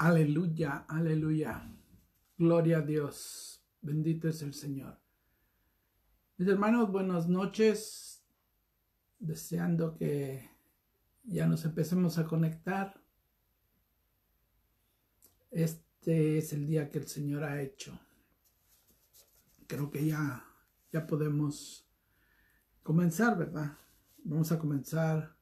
Aleluya, aleluya. Gloria a Dios. Bendito es el Señor. Mis hermanos, buenas noches. Deseando que ya nos empecemos a conectar. Este es el día que el Señor ha hecho. Creo que ya, ya podemos comenzar, ¿verdad? Vamos a comenzar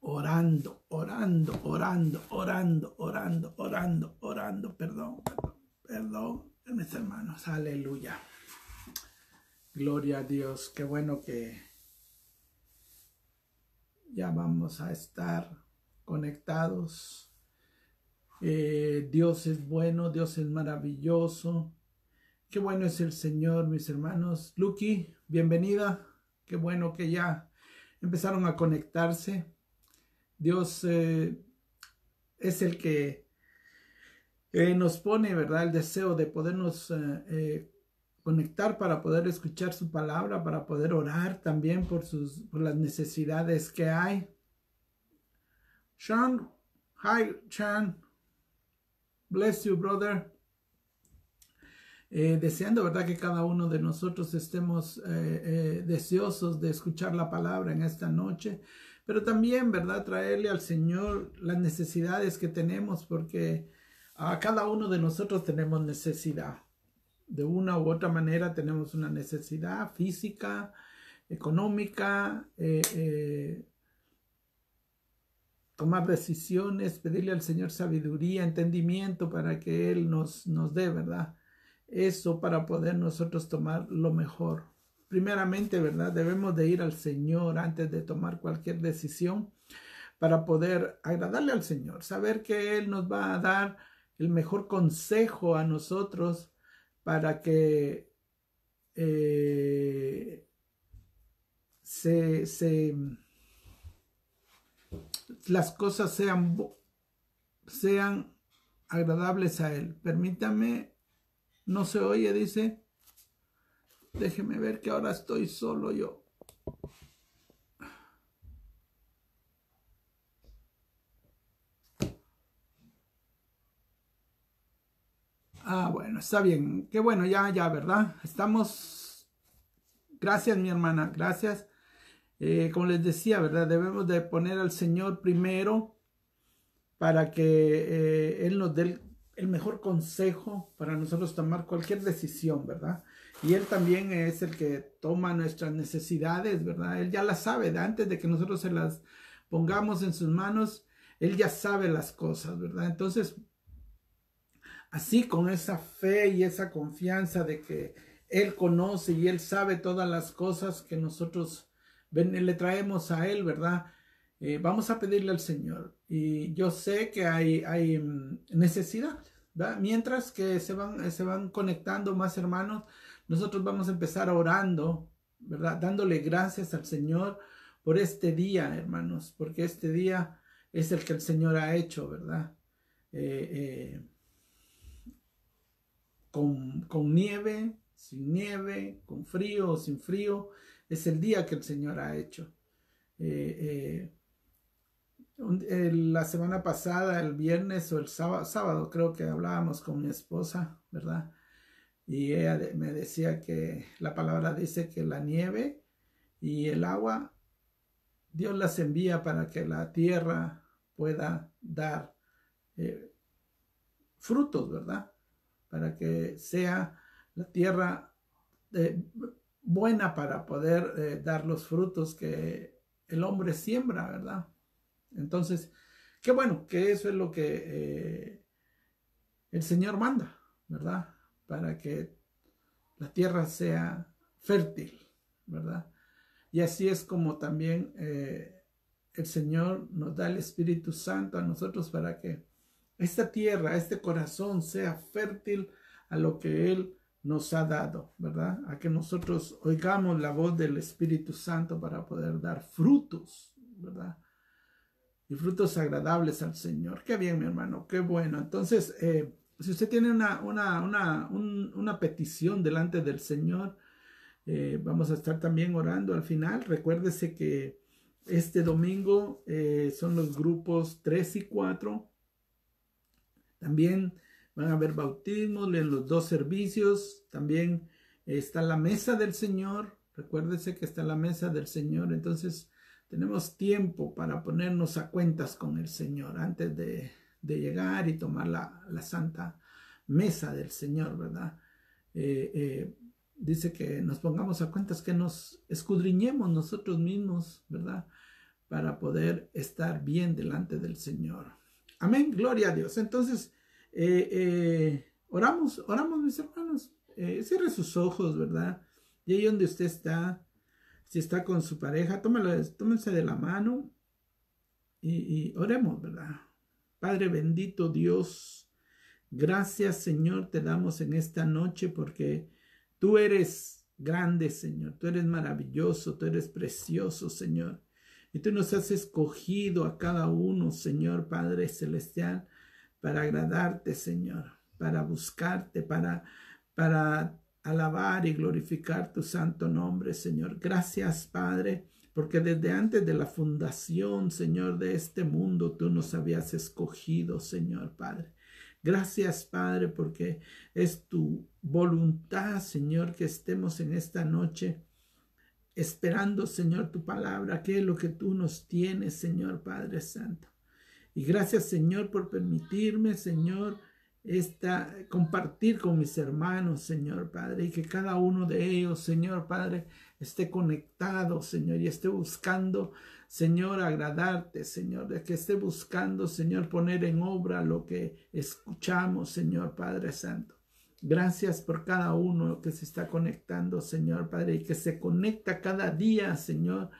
orando, orando, orando, orando, orando, orando, orando, perdón, perdón, perdón, mis hermanos, aleluya. Gloria a Dios, qué bueno que ya vamos a estar conectados. Eh, Dios es bueno, Dios es maravilloso. Qué bueno es el Señor, mis hermanos. Lucky, bienvenida. Qué bueno que ya empezaron a conectarse. Dios eh, es el que eh, nos pone, ¿verdad? El deseo de podernos eh, conectar para poder escuchar su palabra, para poder orar también por, sus, las necesidades que hay. Sean, hi, Sean. Bless you, brother. deseando, ¿verdad? Que cada uno de nosotros estemos deseosos de escuchar la palabra en esta noche pero también, ¿verdad? Traerle al Señor las necesidades que tenemos, porque a cada uno de nosotros tenemos necesidad. De una u otra manera tenemos una necesidad física, económica, eh, eh, tomar decisiones, pedirle al Señor sabiduría, entendimiento para que Él nos, nos dé, ¿verdad? Eso para poder nosotros tomar lo mejor primeramente, ¿verdad? Debemos de ir al Señor antes de tomar cualquier decisión para poder agradarle al Señor, saber que Él nos va a dar el mejor consejo a nosotros para que eh, se, las cosas sean, sean agradables a Él. Permítame, no se oye, dice. Déjeme ver que ahora estoy solo yo. Ah, bueno, está bien. Qué bueno, ya, ya, ¿verdad? Estamos... Gracias, mi hermana, gracias. Eh, como les decía, ¿verdad? Debemos de poner al Señor primero para que eh, Él nos dé el mejor consejo para nosotros tomar cualquier decisión, ¿verdad? Y Él también es el que toma nuestras necesidades, ¿verdad? Él ya las sabe, antes de que nosotros se las pongamos en sus manos, Él ya sabe las cosas, ¿verdad? Entonces, así con esa fe y esa confianza de que Él conoce y Él sabe todas las cosas que nosotros le traemos a Él, ¿verdad? Eh, vamos a pedirle al Señor. Y yo sé que hay, hay mm, necesidad. Mientras que se van, se van conectando más hermanos, nosotros vamos a empezar orando, ¿verdad? Dándole gracias al Señor por este día, hermanos, porque este día es el que el Señor ha hecho, ¿verdad? Eh, eh, con, nieve, sin nieve, con frío sin frío, es el día que el Señor ha hecho. Eh, la semana pasada, el viernes o el sábado, creo que hablábamos con mi esposa, ¿verdad? Y ella me decía que la palabra dice que la nieve y el agua, Dios las envía para que la tierra pueda dar eh, frutos, ¿verdad? Para que sea la tierra eh, buena para poder eh, dar los frutos que el hombre siembra, ¿verdad? Entonces, qué bueno, que eso es lo que eh, el Señor manda, ¿verdad? Para que la tierra sea fértil, ¿verdad? Y así es como también eh, el Señor nos da el Espíritu Santo a nosotros para que esta tierra, este corazón sea fértil a lo que Él nos ha dado, ¿verdad? A que nosotros oigamos la voz del Espíritu Santo para poder dar frutos, ¿verdad? y frutos agradables al Señor. Qué bien, mi hermano, qué bueno. Entonces, eh, si usted tiene una, una, una, una petición delante del Señor, eh, vamos a estar también orando al final. Recuérdese que este domingo eh, son los grupos 3 y 4. También van a haber bautismos en los dos servicios. También está la mesa del Señor. Recuérdese que está la mesa del Señor. Entonces, tenemos tiempo para ponernos a cuentas con el Señor antes de, llegar y tomar la, santa mesa del Señor, ¿verdad? Eh, eh, dice que nos pongamos a cuentas, que nos escudriñemos nosotros mismos, ¿verdad? Para poder estar bien delante del Señor. Amén, gloria a Dios. Entonces, eh, oramos, oramos mis hermanos. cierre sus ojos, ¿verdad? Y ahí donde usted está, si está con su pareja, tómense de la mano y, oremos, ¿verdad? Padre bendito Dios, gracias Señor te damos en esta noche porque tú eres grande Señor, tú eres maravilloso, tú eres precioso Señor. Y tú nos has escogido a cada uno, Señor Padre Celestial, para agradarte, Señor, para buscarte, para, para alabar y glorificar tu santo nombre, Señor. Gracias, Padre, porque desde antes de la fundación, Señor, de este mundo, tú nos habías escogido, Señor, Padre. Gracias, Padre, porque es tu voluntad, Señor, que estemos en esta noche esperando, Señor, tu palabra, que es lo que tú nos tienes, Señor, Padre Santo. Y gracias, Señor, por permitirme, Señor, esta, compartir con mis hermanos, Señor Padre, y que cada uno de ellos, Señor Padre, esté conectado, Señor, y esté buscando, Señor, agradarte, Señor, de que esté buscando, Señor, poner en obra lo que escuchamos, Señor Padre Santo. Gracias por cada uno que se está conectando, Señor Padre, y que se conecta cada día, Señor,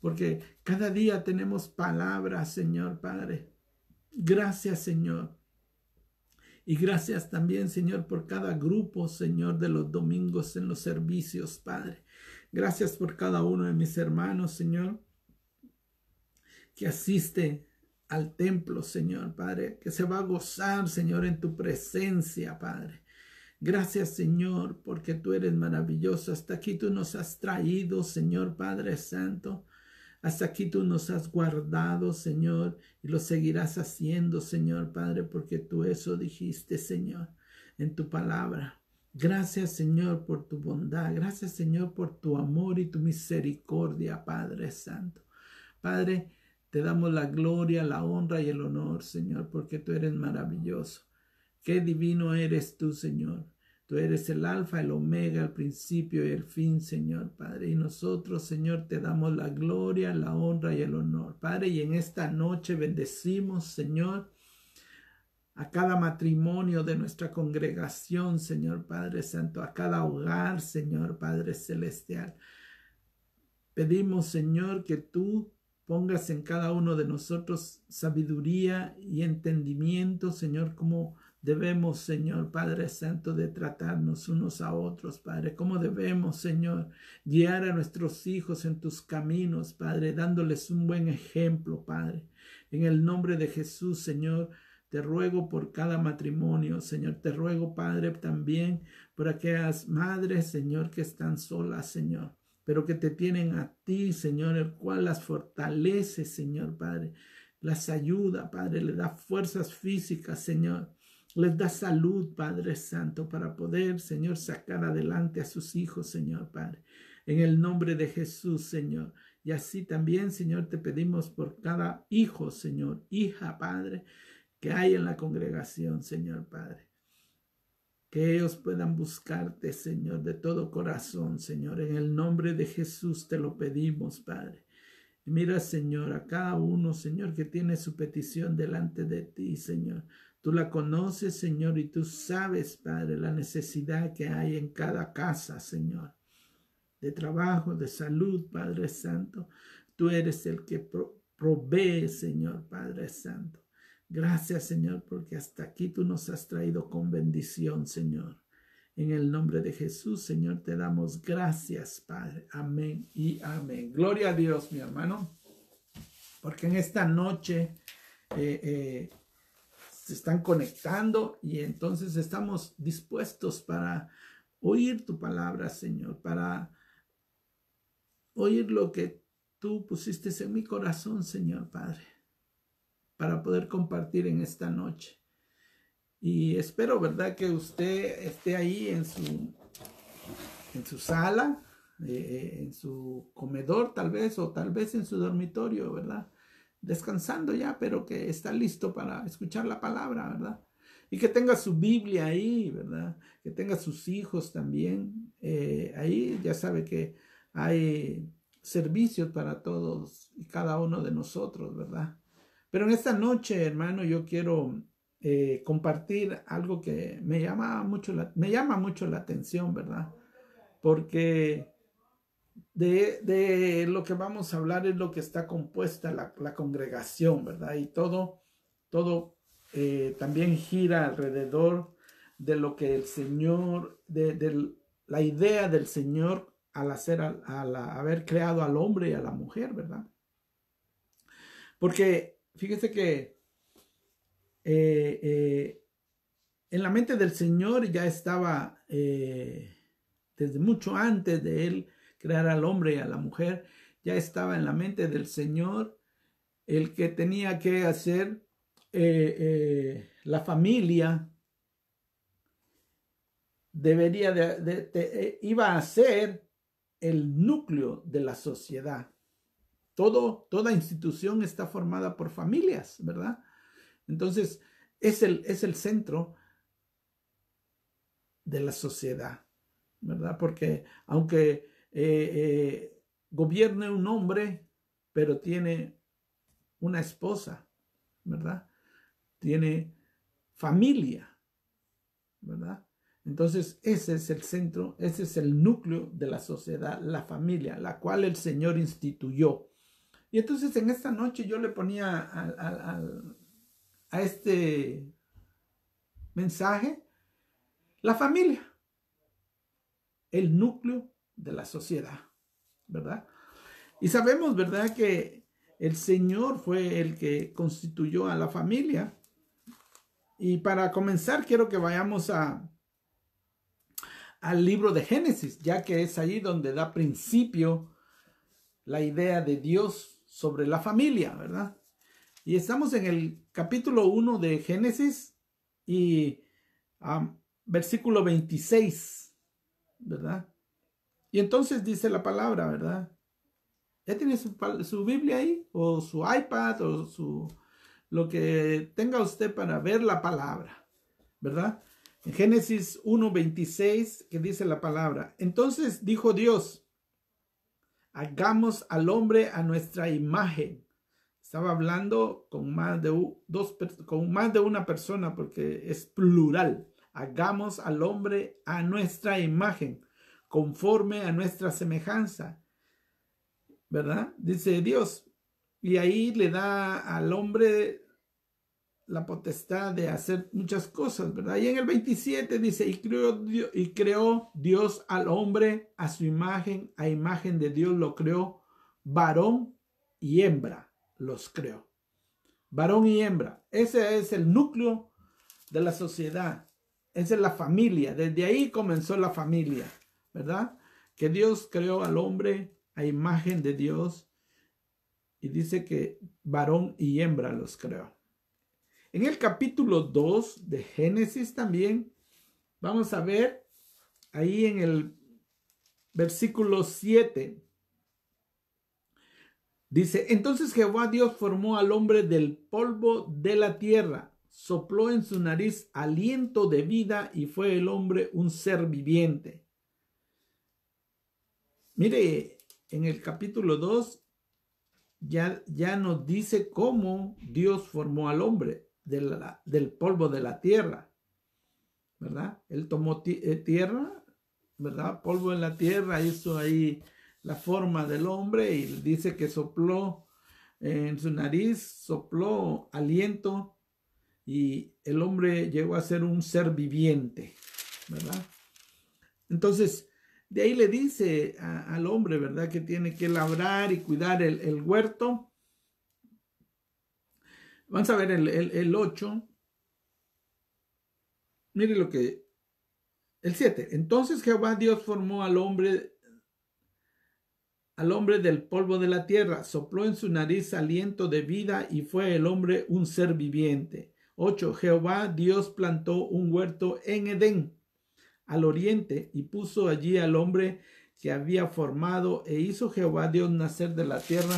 porque cada día tenemos palabras, Señor Padre. Gracias, Señor y gracias también, Señor, por cada grupo, Señor, de los domingos en los servicios, Padre. Gracias por cada uno de mis hermanos, Señor, que asiste al templo, Señor, Padre, que se va a gozar, Señor, en tu presencia, Padre. Gracias, Señor, porque tú eres maravilloso. Hasta aquí tú nos has traído, Señor Padre Santo. Hasta aquí tú nos has guardado, Señor, y lo seguirás haciendo, Señor Padre, porque tú eso dijiste, Señor, en tu palabra. Gracias, Señor, por tu bondad. Gracias, Señor, por tu amor y tu misericordia, Padre Santo. Padre, te damos la gloria, la honra y el honor, Señor, porque tú eres maravilloso. Qué divino eres tú, Señor. Tú eres el alfa, el omega, el principio y el fin, Señor Padre. Y nosotros, Señor, te damos la gloria, la honra y el honor, Padre. Y en esta noche bendecimos, Señor, a cada matrimonio de nuestra congregación, Señor Padre Santo, a cada hogar, Señor Padre Celestial. Pedimos, Señor, que tú pongas en cada uno de nosotros sabiduría y entendimiento, Señor, como debemos, Señor Padre Santo, de tratarnos unos a otros, Padre. Cómo debemos, Señor, guiar a nuestros hijos en tus caminos, Padre, dándoles un buen ejemplo, Padre. En el nombre de Jesús, Señor. Te ruego por cada matrimonio, Señor. Te ruego, Padre, también por aquellas madres, Señor, que están solas, Señor, pero que te tienen a ti, Señor, el cual las fortalece, Señor, Padre. Las ayuda, Padre, le da fuerzas físicas, Señor les da salud, Padre Santo, para poder, Señor, sacar adelante a sus hijos, Señor Padre. En el nombre de Jesús, Señor. Y así también, Señor, te pedimos por cada hijo, Señor, hija, Padre, que hay en la congregación, Señor Padre. Que ellos puedan buscarte, Señor, de todo corazón, Señor. En el nombre de Jesús te lo pedimos, Padre. Mira, Señor, a cada uno, Señor, que tiene su petición delante de ti, Señor. Tú la conoces, Señor, y tú sabes, Padre, la necesidad que hay en cada casa, Señor, de trabajo, de salud, Padre Santo. Tú eres el que provee, Señor, Padre Santo. Gracias, Señor, porque hasta aquí tú nos has traído con bendición, Señor. En el nombre de Jesús, Señor, te damos gracias, Padre. Amén y amén. Gloria a Dios, mi hermano, porque en esta noche... Eh, eh, se están conectando y entonces estamos dispuestos para oír tu palabra, Señor, para oír lo que tú pusiste en mi corazón, Señor Padre, para poder compartir en esta noche. Y espero, ¿verdad?, que usted esté ahí en su, en su sala, eh, eh, en su comedor tal vez, o tal vez en su dormitorio, ¿verdad? descansando ya, pero que está listo para escuchar la palabra, ¿verdad? Y que tenga su Biblia ahí, ¿verdad? Que tenga sus hijos también. Eh, ahí ya sabe que hay servicios para todos y cada uno de nosotros, ¿verdad? Pero en esta noche, hermano, yo quiero eh, compartir algo que me llama mucho me llama mucho la atención, ¿verdad? Porque de, lo que vamos a hablar es lo que está compuesta la, congregación, ¿verdad? Y todo, todo eh, también gira alrededor de lo que el Señor, de, la idea del Señor al hacer, al, haber creado al hombre y a la mujer, ¿verdad? Porque fíjese que eh, eh, en la mente del Señor ya estaba desde mucho antes de él crear al hombre y a la mujer, ya estaba en la mente del Señor el que tenía que hacer eh, eh, la familia debería de, eh, iba a ser el núcleo de la sociedad. Todo, toda institución está formada por familias, ¿verdad? Entonces, es el, es el centro de la sociedad, ¿verdad? Porque aunque eh, eh, gobierne un hombre, pero tiene una esposa, ¿verdad? Tiene familia, ¿verdad? Entonces, ese es el centro, ese es el núcleo de la sociedad, la familia, la cual el Señor instituyó. Y entonces en esta noche yo le ponía a este mensaje la familia, el núcleo de la sociedad, ¿verdad? Y sabemos, ¿verdad?, que el Señor fue el que constituyó a la familia. Y para comenzar, quiero que vayamos a, al libro de Génesis, ya que es allí donde da principio la idea de Dios sobre la familia, ¿verdad? Y estamos en el capítulo 1 de Génesis y versículo 26, ¿verdad? Y entonces dice la palabra, ¿verdad? ¿Ya tiene su, Biblia ahí? O su iPad, o su lo que tenga usted para ver la palabra, ¿verdad? En Génesis 1.26 que dice la palabra. Entonces dijo Dios, hagamos al hombre a nuestra imagen. Estaba hablando con más de, dos, con más de una persona porque es plural. Hagamos al hombre a nuestra imagen conforme a nuestra semejanza. ¿Verdad? Dice Dios. Y ahí le da al hombre la potestad de hacer muchas cosas, ¿verdad? Y en el 27 dice, y creó, y creó Dios al hombre a su imagen, a imagen de Dios lo creó, varón y hembra los creó. Varón y hembra. Ese es el núcleo de la sociedad. Esa es la familia. Desde ahí comenzó la familia. ¿verdad? Que Dios creó al hombre a imagen de Dios y dice que varón y hembra los creó. En el capítulo 2 de Génesis también vamos a ver ahí en el versículo 7. Dice, entonces Jehová Dios formó al hombre del polvo de la tierra, sopló en su nariz aliento de vida y fue el hombre un ser viviente. Mire, en el capítulo 2 ya, ya nos dice cómo Dios formó al hombre del polvo de la tierra, ¿verdad? Él tomó eh, tierra, ¿verdad? Polvo en la tierra, hizo ahí la forma del hombre y dice que sopló eh, en su nariz, sopló aliento y el hombre llegó a ser un ser viviente, ¿verdad? Entonces, de ahí le dice al hombre, ¿verdad? Que tiene que labrar y cuidar el, huerto. Vamos a ver el, 8. Mire lo que... El 7. Entonces Jehová Dios formó al hombre al hombre del polvo de la tierra, sopló en su nariz aliento de vida y fue el hombre un ser viviente. 8. Jehová Dios plantó un huerto en Edén al oriente y puso allí al hombre que había formado e hizo Jehová Dios nacer de la tierra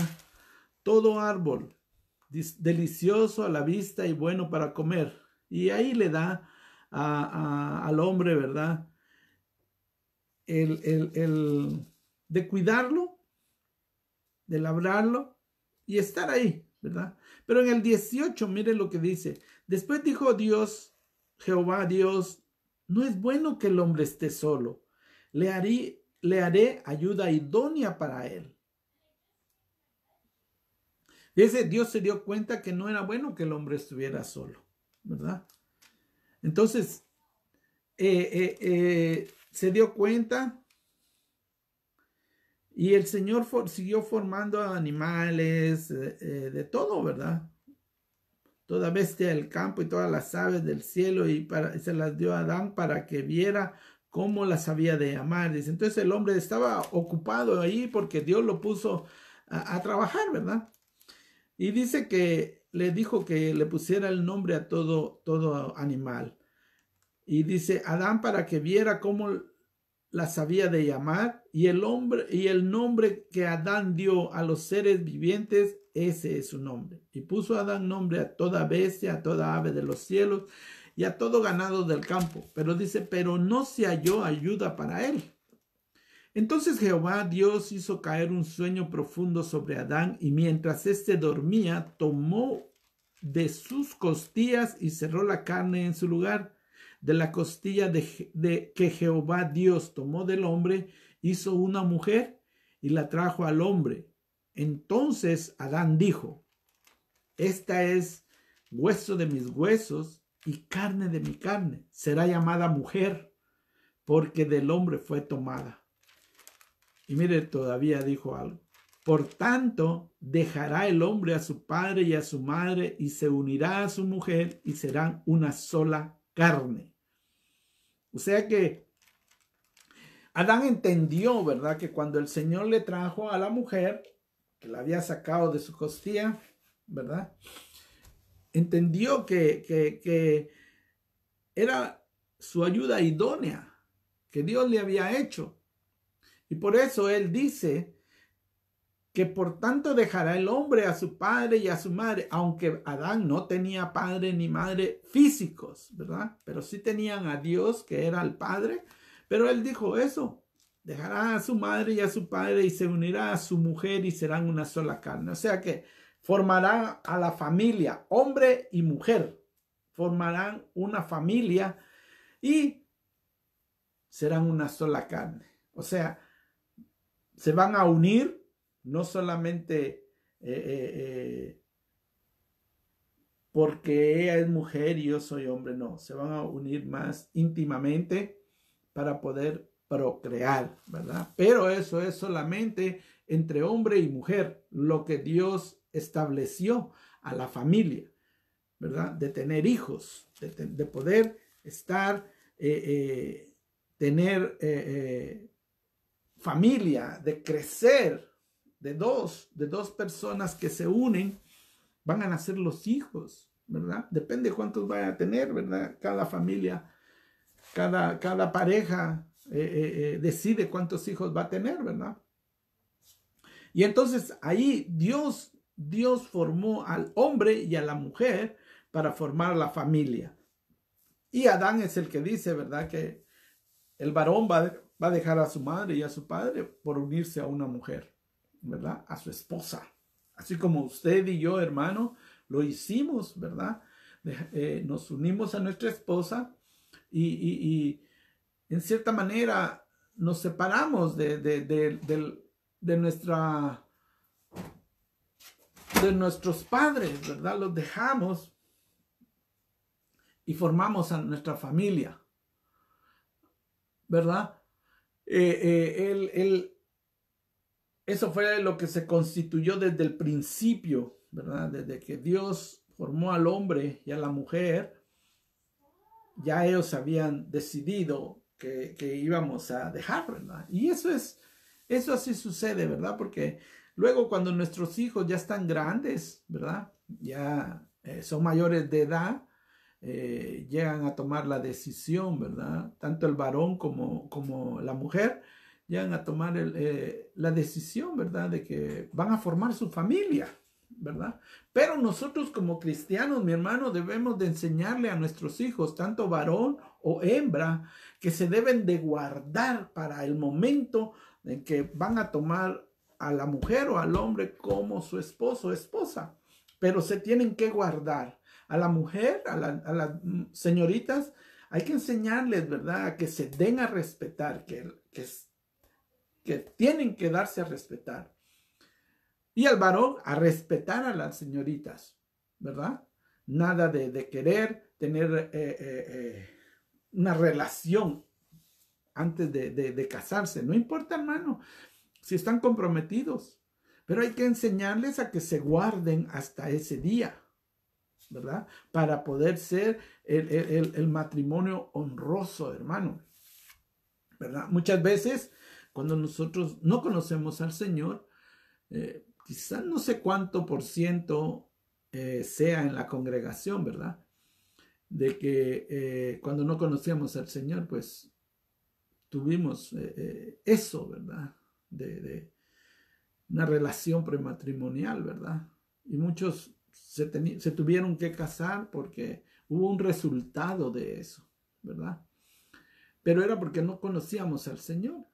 todo árbol delicioso a la vista y bueno para comer. Y ahí le da al hombre, ¿verdad? El, el de cuidarlo, de labrarlo y estar ahí, ¿verdad? Pero en el 18, mire lo que dice. Después dijo Dios, Jehová Dios, no es bueno que el hombre esté solo. Le haré, ayuda idónea para él. Ese Dios se dio cuenta que no era bueno que el hombre estuviera solo, ¿verdad? Entonces, eh, eh, eh, se dio cuenta y el Señor siguió formando animales de todo, ¿verdad? toda bestia del campo y todas las aves del cielo y, para, se las dio a Adán para que viera cómo las había de amar. Dice, entonces el hombre estaba ocupado ahí porque Dios lo puso a, a trabajar, ¿verdad? Y dice que le dijo que le pusiera el nombre a todo, todo animal. Y dice Adán para que viera cómo la sabía de llamar y el hombre y el nombre que Adán dio a los seres vivientes ese es su nombre y puso Adán nombre a toda bestia a toda ave de los cielos y a todo ganado del campo pero dice pero no se halló ayuda para él entonces Jehová Dios hizo caer un sueño profundo sobre Adán y mientras éste dormía tomó de sus costillas y cerró la carne en su lugar de la costilla de, que Jehová Dios tomó del hombre, hizo una mujer y la trajo al hombre. Entonces Adán dijo, esta es hueso de mis huesos y carne de mi carne. Será llamada mujer porque del hombre fue tomada. Y mire, todavía dijo algo. Por tanto, dejará el hombre a su padre y a su madre y se unirá a su mujer y serán una sola carne. O sea que Adán entendió, ¿verdad? Que cuando el Señor le trajo a la mujer, que la había sacado de su costilla, ¿verdad? Entendió que, que, que era su ayuda idónea que Dios le había hecho. Y por eso él dice que por tanto dejará el hombre a su padre y a su madre, aunque Adán no tenía padre ni madre físicos, ¿verdad? Pero sí tenían a Dios, que era el padre, pero él dijo eso, dejará a su madre y a su padre y se unirá a su mujer y serán una sola carne. O sea que formarán a la familia, hombre y mujer, formarán una familia y serán una sola carne. O sea, se van a unir no solamente eh, eh, eh, porque ella es mujer y yo soy hombre, no, se van a unir más íntimamente para poder procrear, ¿verdad? Pero eso es solamente entre hombre y mujer, lo que Dios estableció a la familia, ¿verdad? De tener hijos, de, poder estar, tener familia, de crecer, de dos, de dos personas que se unen, van a nacer los hijos, ¿verdad? Depende cuántos vaya a tener, ¿verdad? Cada familia, cada, cada pareja eh, eh, eh, decide cuántos hijos va a tener, ¿verdad? Y entonces ahí Dios, Dios formó al hombre y a la mujer para formar la familia. Y Adán es el que dice, ¿verdad? Que el varón va, va a dejar a su madre y a su padre por unirse a una mujer. ¿verdad? A su esposa. Así como usted y yo, hermano, lo hicimos, ¿verdad? Eh, nos unimos a nuestra esposa y, en cierta manera nos separamos de, de, de, nuestra de nuestros padres, ¿verdad? Los dejamos y formamos a nuestra familia, ¿verdad? el, eh, eh, eso fue lo que se constituyó desde el principio, ¿verdad? Desde que Dios formó al hombre y a la mujer, ya ellos habían decidido que, íbamos a dejar, ¿verdad? Y eso es, eso así sucede, ¿verdad? Porque luego cuando nuestros hijos ya están grandes, ¿verdad? Ya eh, son mayores de edad, eh, llegan a tomar la decisión, ¿verdad? Tanto el varón como, como la mujer llegan a tomar el, eh, la decisión, ¿verdad? De que van a formar su familia, ¿verdad? Pero nosotros como cristianos, mi hermano, debemos de enseñarle a nuestros hijos, tanto varón o hembra, que se deben de guardar para el momento en que van a tomar a la mujer o al hombre como su esposo o esposa. Pero se tienen que guardar. A la mujer, a, las señoritas, hay que enseñarles, ¿verdad? A que se den a respetar, que, que que tienen que darse a respetar. Y al varón a respetar a las señoritas, ¿verdad? Nada de, querer tener eh, eh, eh, una relación antes de, casarse. No importa, hermano, si están comprometidos. Pero hay que enseñarles a que se guarden hasta ese día, ¿verdad? Para poder ser el matrimonio honroso, hermano, ¿verdad? Muchas veces cuando nosotros no conocemos al Señor, eh, quizás no sé cuánto por ciento eh, sea en la congregación, ¿verdad? De que eh, cuando no conocíamos al Señor, pues tuvimos eso, ¿verdad? De, una relación prematrimonial, ¿verdad? Y muchos se tuvieron que casar porque hubo un resultado de eso, ¿verdad? Pero era porque no conocíamos al Señor.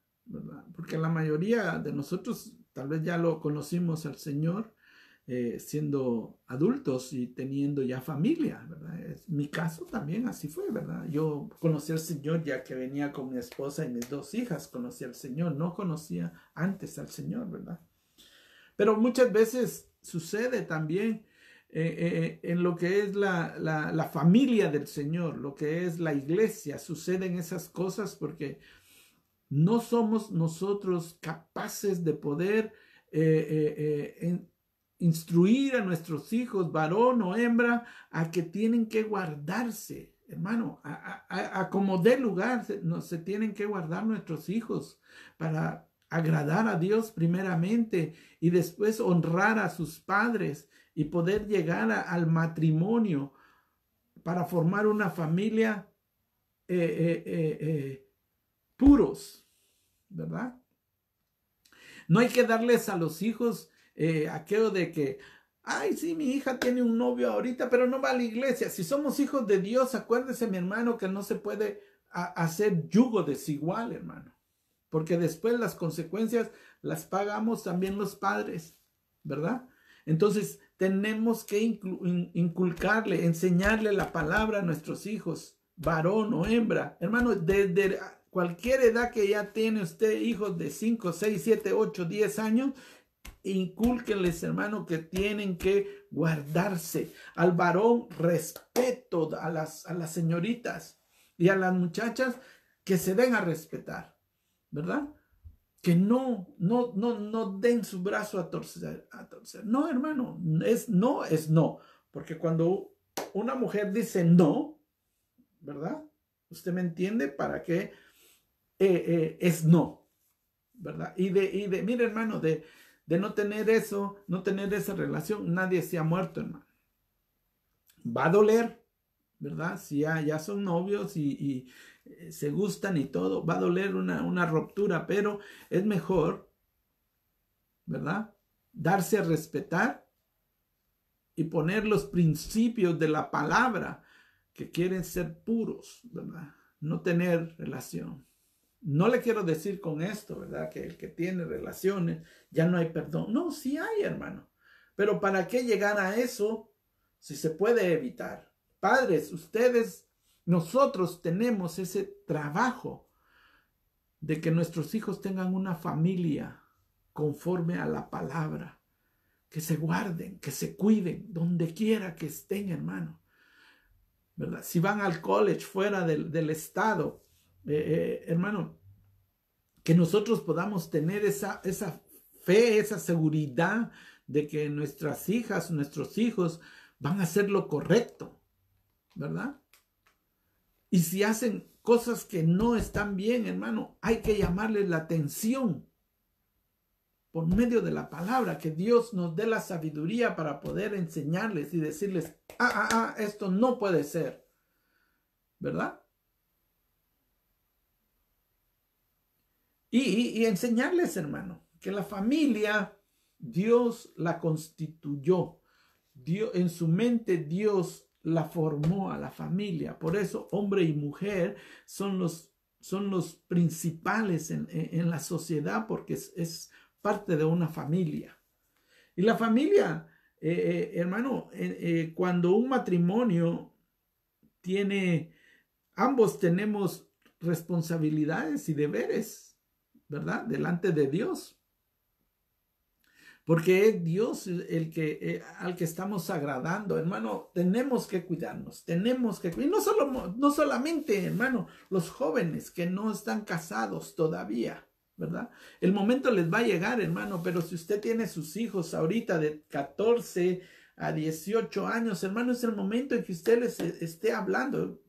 Porque la mayoría de nosotros tal vez ya lo conocimos al Señor eh, siendo adultos y teniendo ya familia, ¿verdad? mi caso también así fue, ¿verdad? Yo conocí al Señor ya que venía con mi esposa y mis dos hijas, conocí al Señor, no conocía antes al Señor, ¿verdad? Pero muchas veces sucede también eh, eh, en lo que es la familia del Señor, lo que es la iglesia, suceden esas cosas porque no somos nosotros capaces de poder eh, eh, eh, instruir a nuestros hijos, varón o hembra, a que tienen que guardarse, hermano, a, como dé lugar, se, tienen que guardar nuestros hijos para agradar a Dios primeramente y después honrar a sus padres y poder llegar al matrimonio para formar una familia puros, ¿verdad? No hay que darles a los hijos eh, aquello de que, ay, sí, mi hija tiene un novio ahorita, pero no va a la iglesia. Si somos hijos de Dios, acuérdese, mi hermano, que no se puede hacer yugo desigual, hermano. Porque después las consecuencias las pagamos también los padres, ¿verdad? Entonces, tenemos que inculcarle, enseñarle la palabra a nuestros hijos, varón o hembra. Hermano, desde cualquier edad que ya tiene usted, hijos de 5, 6, 7, 8, 10 años, inculquenles, hermano, que tienen que guardarse. Al varón, respeto a las, a las señoritas y a las muchachas que se den a respetar, ¿verdad? Que no, no, no, no den su brazo a torcer, torcer. No, hermano, es no, es no. Porque cuando una mujer dice no, ¿verdad? ¿Usted me entiende? Para qué eh, eh, es no, ¿verdad? Y de, de mire hermano, de, no tener eso, no tener esa relación, nadie se ha muerto, hermano. Va a doler, ¿verdad? Si ya, son novios y, eh, se gustan y todo, va a doler una, una ruptura, pero es mejor, ¿verdad? Darse a respetar y poner los principios de la palabra que quieren ser puros, ¿verdad? No tener relación. No le quiero decir con esto, ¿verdad? Que el que tiene relaciones ya no hay perdón. No, sí hay, hermano. Pero ¿para qué llegar a eso si se puede evitar? Padres, ustedes, nosotros tenemos ese trabajo de que nuestros hijos tengan una familia conforme a la palabra, que se guarden, que se cuiden, donde quiera que estén, hermano. ¿Verdad? Si van al college fuera del, del estado, eh, eh, hermano, que nosotros podamos tener esa, esa fe, esa seguridad de que nuestras hijas, nuestros hijos van a hacer lo correcto, ¿verdad? Y si hacen cosas que no están bien, hermano, hay que llamarles la atención por medio de la palabra, que Dios nos dé la sabiduría para poder enseñarles y decirles, ah, ah, ah esto no puede ser, ¿verdad? Y, enseñarles, hermano, que la familia Dios la constituyó. en su mente Dios la formó a la familia. Por eso hombre y mujer son los, son los principales en, la sociedad porque es, parte de una familia. Y la familia, eh, eh, hermano, eh, cuando un matrimonio tiene, ambos tenemos responsabilidades y deberes ¿verdad? Delante de Dios. Porque es Dios el que, eh, al que estamos agradando, hermano, tenemos que cuidarnos, tenemos que cuidarnos. No, solo, no solamente, hermano, los jóvenes que no están casados todavía, ¿verdad? El momento les va a llegar, hermano, pero si usted tiene sus hijos ahorita de 14 a 18 años, hermano, es el momento en que usted les eh, esté hablando.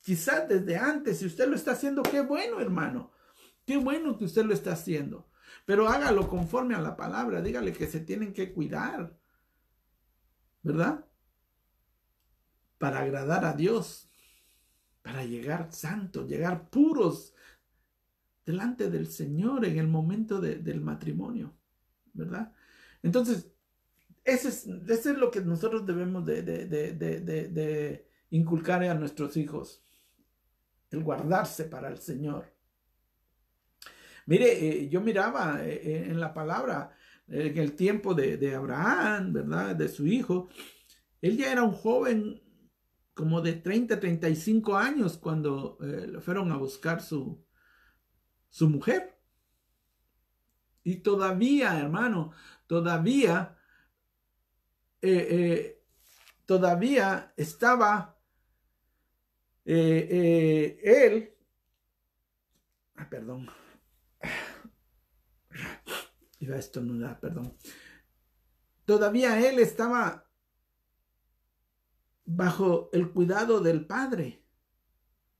Quizás desde antes, si usted lo está haciendo, qué bueno, hermano. Qué bueno que usted lo está haciendo, pero hágalo conforme a la palabra, dígale que se tienen que cuidar, ¿verdad? Para agradar a Dios, para llegar santos, llegar puros delante del Señor en el momento del matrimonio, ¿verdad? Entonces, eso es, lo que nosotros debemos de, inculcar a nuestros hijos, el guardarse para el Señor, Mire, eh, yo miraba eh, eh, en la palabra, en el tiempo de, Abraham, ¿verdad? De su hijo, él ya era un joven como de 30, 35 años cuando le fueron a buscar su, su mujer. Y todavía, hermano, todavía, todavía estaba él, ah, perdón, iba a estornudar, perdón. Todavía él estaba bajo el cuidado del Padre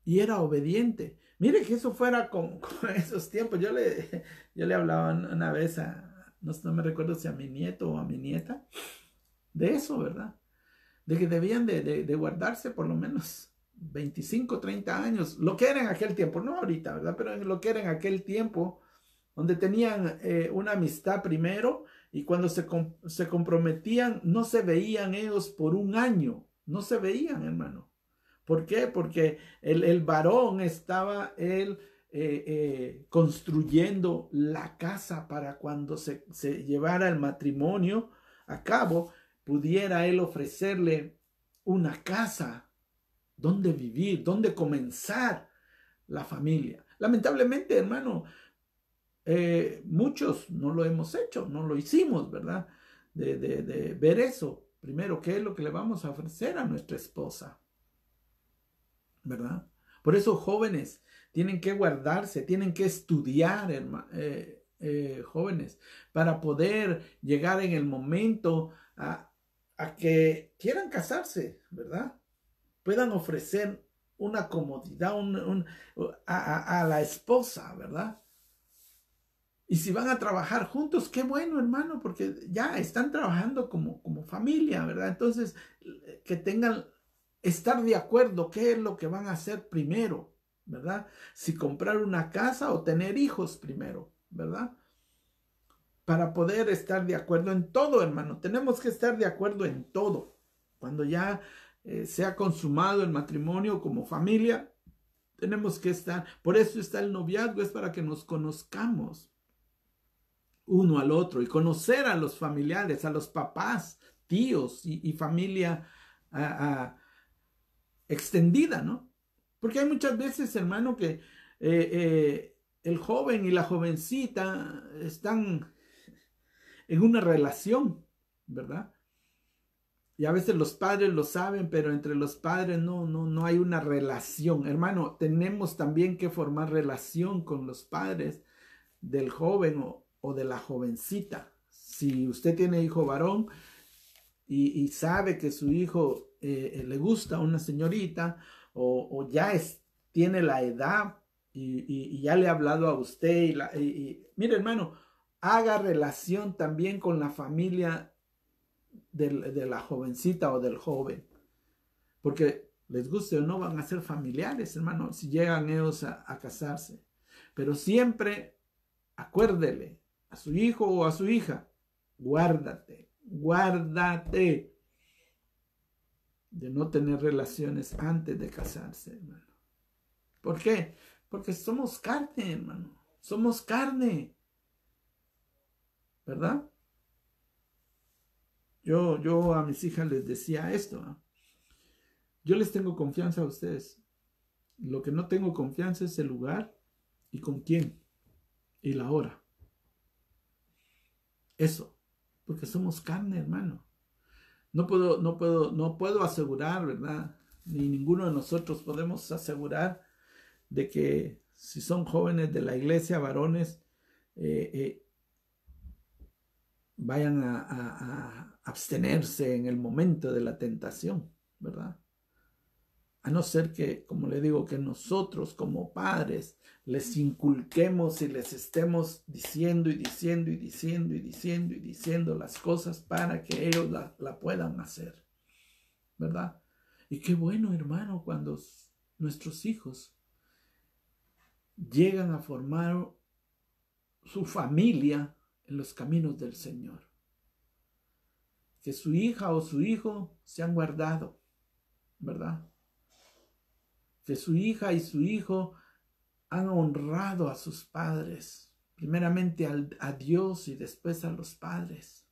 y era obediente. Mire que eso fuera con, esos tiempos. Yo le, yo le hablaba una vez a, no, me recuerdo si a mi nieto o a mi nieta, de eso, ¿verdad? De que debían de, guardarse por lo menos 25, 30 años, lo que era en aquel tiempo, no ahorita, ¿verdad? Pero lo que era en aquel tiempo donde tenían eh, una amistad primero y cuando se, comprometían no se veían ellos por un año, no se veían hermano. ¿Por qué? Porque el, varón estaba él eh, eh, construyendo la casa para cuando se, se llevara el matrimonio a cabo, pudiera él ofrecerle una casa donde vivir, donde comenzar la familia. Lamentablemente, hermano, eh, muchos no lo hemos hecho, no lo hicimos, ¿verdad? De, ver eso. Primero, ¿qué es lo que le vamos a ofrecer a nuestra esposa? ¿Verdad? Por eso jóvenes tienen que guardarse, tienen que estudiar, eh, eh, jóvenes, para poder llegar en el momento a, que quieran casarse, ¿verdad? Puedan ofrecer una comodidad a, la esposa, ¿verdad? Y si van a trabajar juntos, qué bueno, hermano, porque ya están trabajando como, como familia, ¿verdad? Entonces, que tengan, estar de acuerdo, qué es lo que van a hacer primero, ¿verdad? Si comprar una casa o tener hijos primero, ¿verdad? Para poder estar de acuerdo en todo, hermano. Tenemos que estar de acuerdo en todo. Cuando ya eh, se ha consumado el matrimonio como familia, tenemos que estar. Por eso está el noviazgo, es para que nos conozcamos uno al otro y conocer a los familiares, a los papás, tíos y, familia ah, ah, extendida, ¿no? Porque hay muchas veces, hermano, que eh, eh, el joven y la jovencita están en una relación, ¿verdad? Y a veces los padres lo saben, pero entre los padres no, no, no hay una relación. Hermano, tenemos también que formar relación con los padres del joven o, o de la jovencita. Si usted tiene hijo varón y, sabe que su hijo eh, eh, le gusta una señorita o, ya es, tiene la edad y, ya le ha hablado a usted y, mire hermano, haga relación también con la familia de la jovencita o del joven. Porque les guste o no, van a ser familiares, hermano, si llegan ellos a casarse. Pero siempre acuérdele a su hijo o a su hija, guárdate, guárdate de no tener relaciones antes de casarse, hermano. ¿Por qué? Porque somos carne, hermano. Somos carne. ¿Verdad? Yo, yo a mis hijas les decía esto. Yo les tengo confianza a ustedes. Lo que no tengo confianza es el lugar y con quién y la hora eso, porque somos carne, hermano. No puedo, no puedo, no puedo asegurar, ¿verdad? Ni ninguno de nosotros podemos asegurar de que si son jóvenes de la iglesia, varones, eh, eh, vayan a abstenerse en el momento de la tentación, ¿verdad? A no ser que, como le digo, que nosotros como padres les inculquemos y les estemos diciendo y diciendo y diciendo y diciendo y diciendo las cosas para que ellos la, puedan hacer. ¿Verdad? Y qué bueno, hermano, cuando nuestros hijos llegan a formar su familia en los caminos del Señor. Que su hija o su hijo se han guardado, ¿verdad? su hija y su hijo han honrado a sus padres, primeramente a Dios y después a los padres,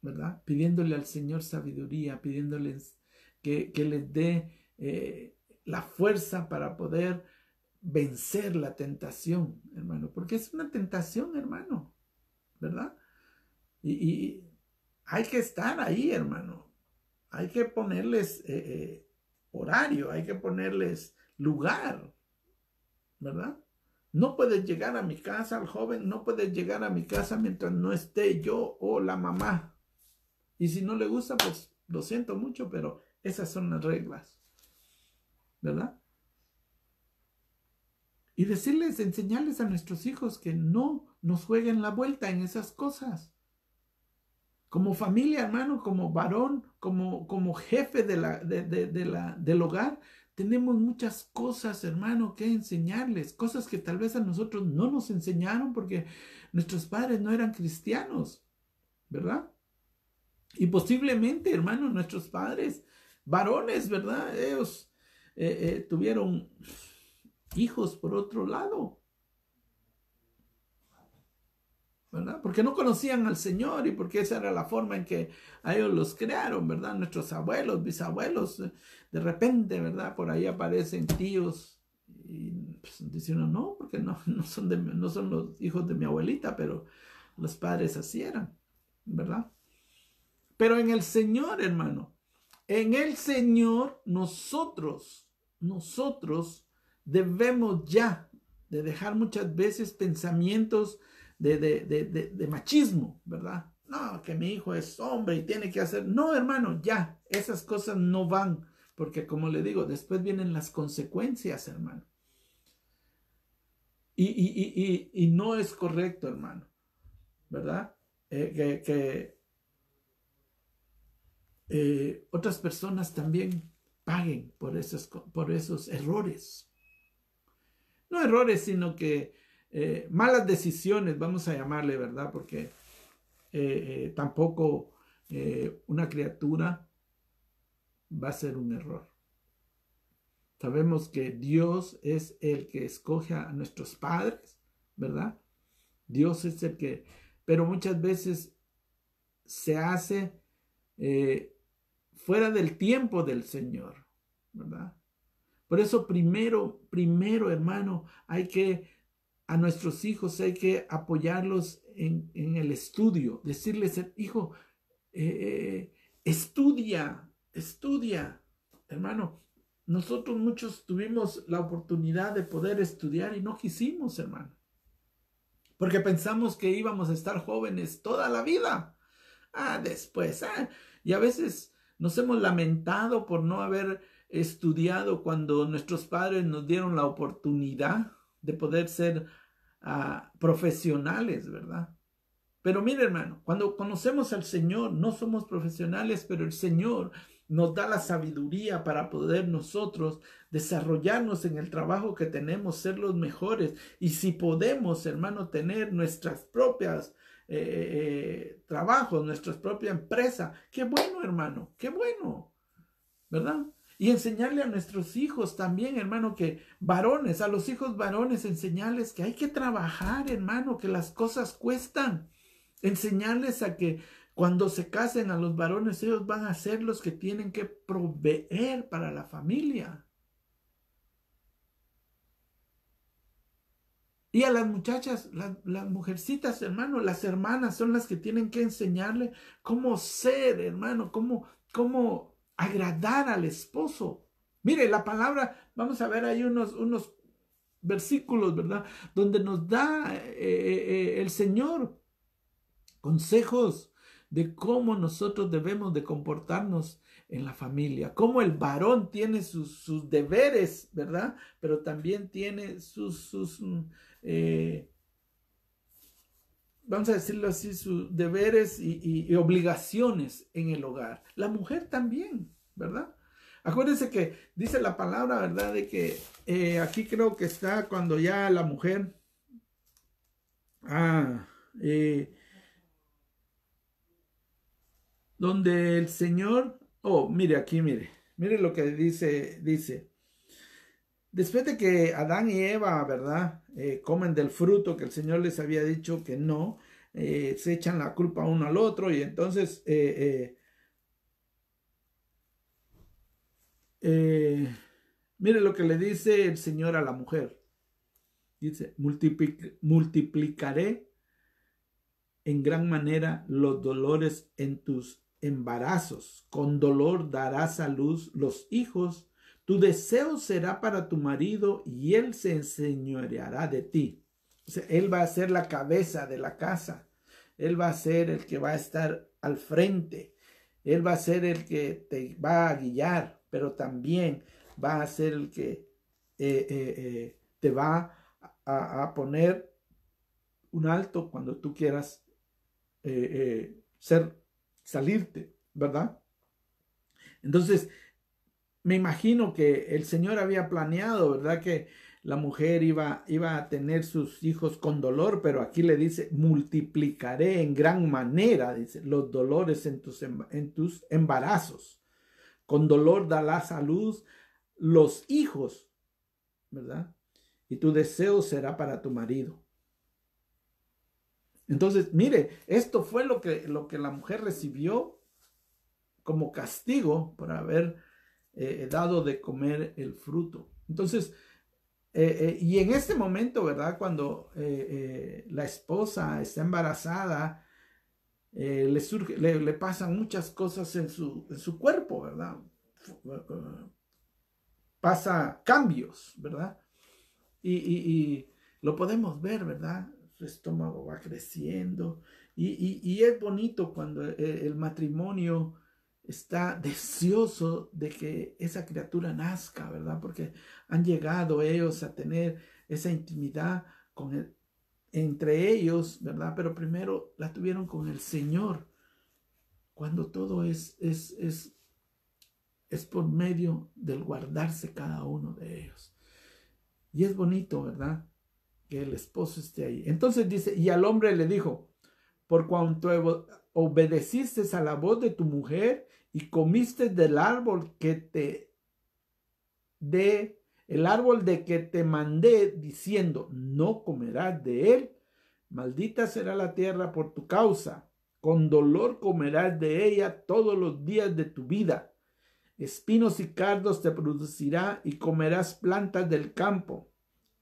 ¿verdad? Pidiéndole al Señor sabiduría, pidiéndoles que, les dé eh, la fuerza para poder vencer la tentación, hermano, porque es una tentación, hermano, ¿verdad? Y, hay que estar ahí, hermano, hay que ponerles... Eh, eh, horario, hay que ponerles lugar, ¿verdad? No puedes llegar a mi casa, al joven, no puedes llegar a mi casa mientras no esté yo o la mamá. Y si no le gusta, pues lo siento mucho, pero esas son las reglas, ¿verdad? Y decirles, enseñarles a nuestros hijos que no nos jueguen la vuelta en esas cosas como familia, hermano, como varón, como, como jefe de la, de, la, del hogar, tenemos muchas cosas, hermano, que enseñarles, cosas que tal vez a nosotros no nos enseñaron porque nuestros padres no eran cristianos, ¿verdad? Y posiblemente, hermano, nuestros padres, varones, ¿verdad? Ellos eh, eh, tuvieron hijos por otro lado, ¿verdad? Porque no conocían al Señor y porque esa era la forma en que a ellos los crearon, ¿verdad? Nuestros abuelos, bisabuelos, eh, de repente, ¿verdad? Por ahí aparecen tíos y pues, dicen, no, porque no, no, son de, no son los hijos de mi abuelita, pero los padres así eran, ¿verdad? Pero en el Señor, hermano, en el Señor nosotros, nosotros debemos ya de dejar muchas veces pensamientos de, machismo, ¿verdad? No, que mi hijo es hombre y tiene que hacer. No, hermano, ya, esas cosas no van, porque como le digo, después vienen las consecuencias, hermano. Y, no es correcto, hermano, ¿verdad? Eh, que, eh, otras personas también paguen por esos, por esos errores. No errores, sino que eh, malas decisiones, vamos a llamarle, ¿verdad? Porque eh, eh, tampoco una criatura va a ser un error. Sabemos que Dios es el que escoge a nuestros padres, ¿verdad? Dios es el que, pero muchas veces se hace fuera del tiempo del Señor, ¿verdad? Por eso primero, primero hermano, hay que a nuestros hijos hay que apoyarlos en, el estudio, decirles, hijo, eh, eh, estudia, estudia, hermano. Nosotros muchos tuvimos la oportunidad de poder estudiar y no quisimos, hermano. Porque pensamos que íbamos a estar jóvenes toda la vida. Ah, después. Ah, y a veces nos hemos lamentado por no haber estudiado cuando nuestros padres nos dieron la oportunidad de poder ser profesionales, ¿verdad? Pero mire, hermano, cuando conocemos al Señor, no somos profesionales, pero el Señor nos da la sabiduría para poder nosotros desarrollarnos en el trabajo que tenemos, ser los mejores. Y si podemos, hermano, tener nuestras propias eh, eh, trabajos, nuestras propia empresa, qué bueno, hermano, qué bueno, ¿verdad? Y enseñarle a nuestros hijos también, hermano, que varones, a los hijos varones, enseñarles que hay que trabajar, hermano, que las cosas cuestan. Enseñarles a que cuando se casen a los varones, ellos van a ser los que tienen que proveer para la familia. Y a las muchachas, las, mujercitas, hermano, las hermanas son las que tienen que enseñarle cómo ser, hermano, cómo, cómo agradar al esposo. Mire, la palabra, vamos a ver ahí unos, unos versículos, ¿verdad? Donde nos da eh, eh, eh, el Señor consejos de cómo nosotros debemos de comportarnos en la familia, cómo el varón tiene sus, deberes, ¿verdad? Pero también tiene sus, mm, vamos a decirlo así, sus deberes y, obligaciones en el hogar. La mujer también, ¿verdad? Acuérdense que dice la palabra, ¿verdad? De que eh, aquí creo que está cuando ya la mujer... Ah, eh, donde el Señor... Oh, mire aquí, mire. Mire lo que dice, dice. Después de que Adán y Eva, ¿verdad? Eh, comen del fruto que el Señor les había dicho que no, eh, se echan la culpa uno al otro y entonces eh, mire lo que le dice el Señor a la mujer. Dice, multiplicaré en gran manera los dolores en tus embarazos. Con dolor darás a luz los hijos tu deseo será para tu marido y él se enseñoreará de ti. él va a ser la cabeza de la casa. Él va a ser el que va a estar al frente. Él va a ser el que te va a guiar, pero también va a ser el que eh, eh, eh, te va a, poner un alto cuando tú quieras ser, salirte, ¿verdad? Entonces, me imagino que el Señor había planeado, ¿verdad? Que la mujer iba, iba a tener sus hijos con dolor, pero aquí le dice, multiplicaré en gran manera, dice, los dolores en tus, em, en tus embarazos. Con dolor da la luz los hijos, ¿verdad? Y tu deseo será para tu marido. Entonces, mire, esto fue lo que, lo que la mujer recibió como castigo por haber eh, eh, dado de comer el fruto. Entonces, eh, y en este momento, ¿verdad? Cuando la esposa está embarazada, le, surge, le, pasan muchas cosas en su, en su cuerpo, ¿verdad? Pasa cambios, ¿verdad? Y, lo podemos ver, ¿verdad? Su estómago va creciendo. Y, es bonito cuando el matrimonio está deseoso de que esa criatura nazca, ¿verdad? Porque han llegado ellos a tener esa intimidad con el, entre ellos, ¿verdad? Pero primero la tuvieron con el Señor. Cuando todo es, es, es, es por medio del guardarse cada uno de ellos. Y es bonito, ¿verdad? Que el esposo esté ahí. Entonces dice, y al hombre le dijo, por cuanto obedeciste a la voz de tu mujer y comiste del árbol que te de el árbol de que te mandé diciendo, no comerás de él, maldita será la tierra por tu causa, con dolor comerás de ella todos los días de tu vida, espinos y cardos te producirá y comerás plantas del campo,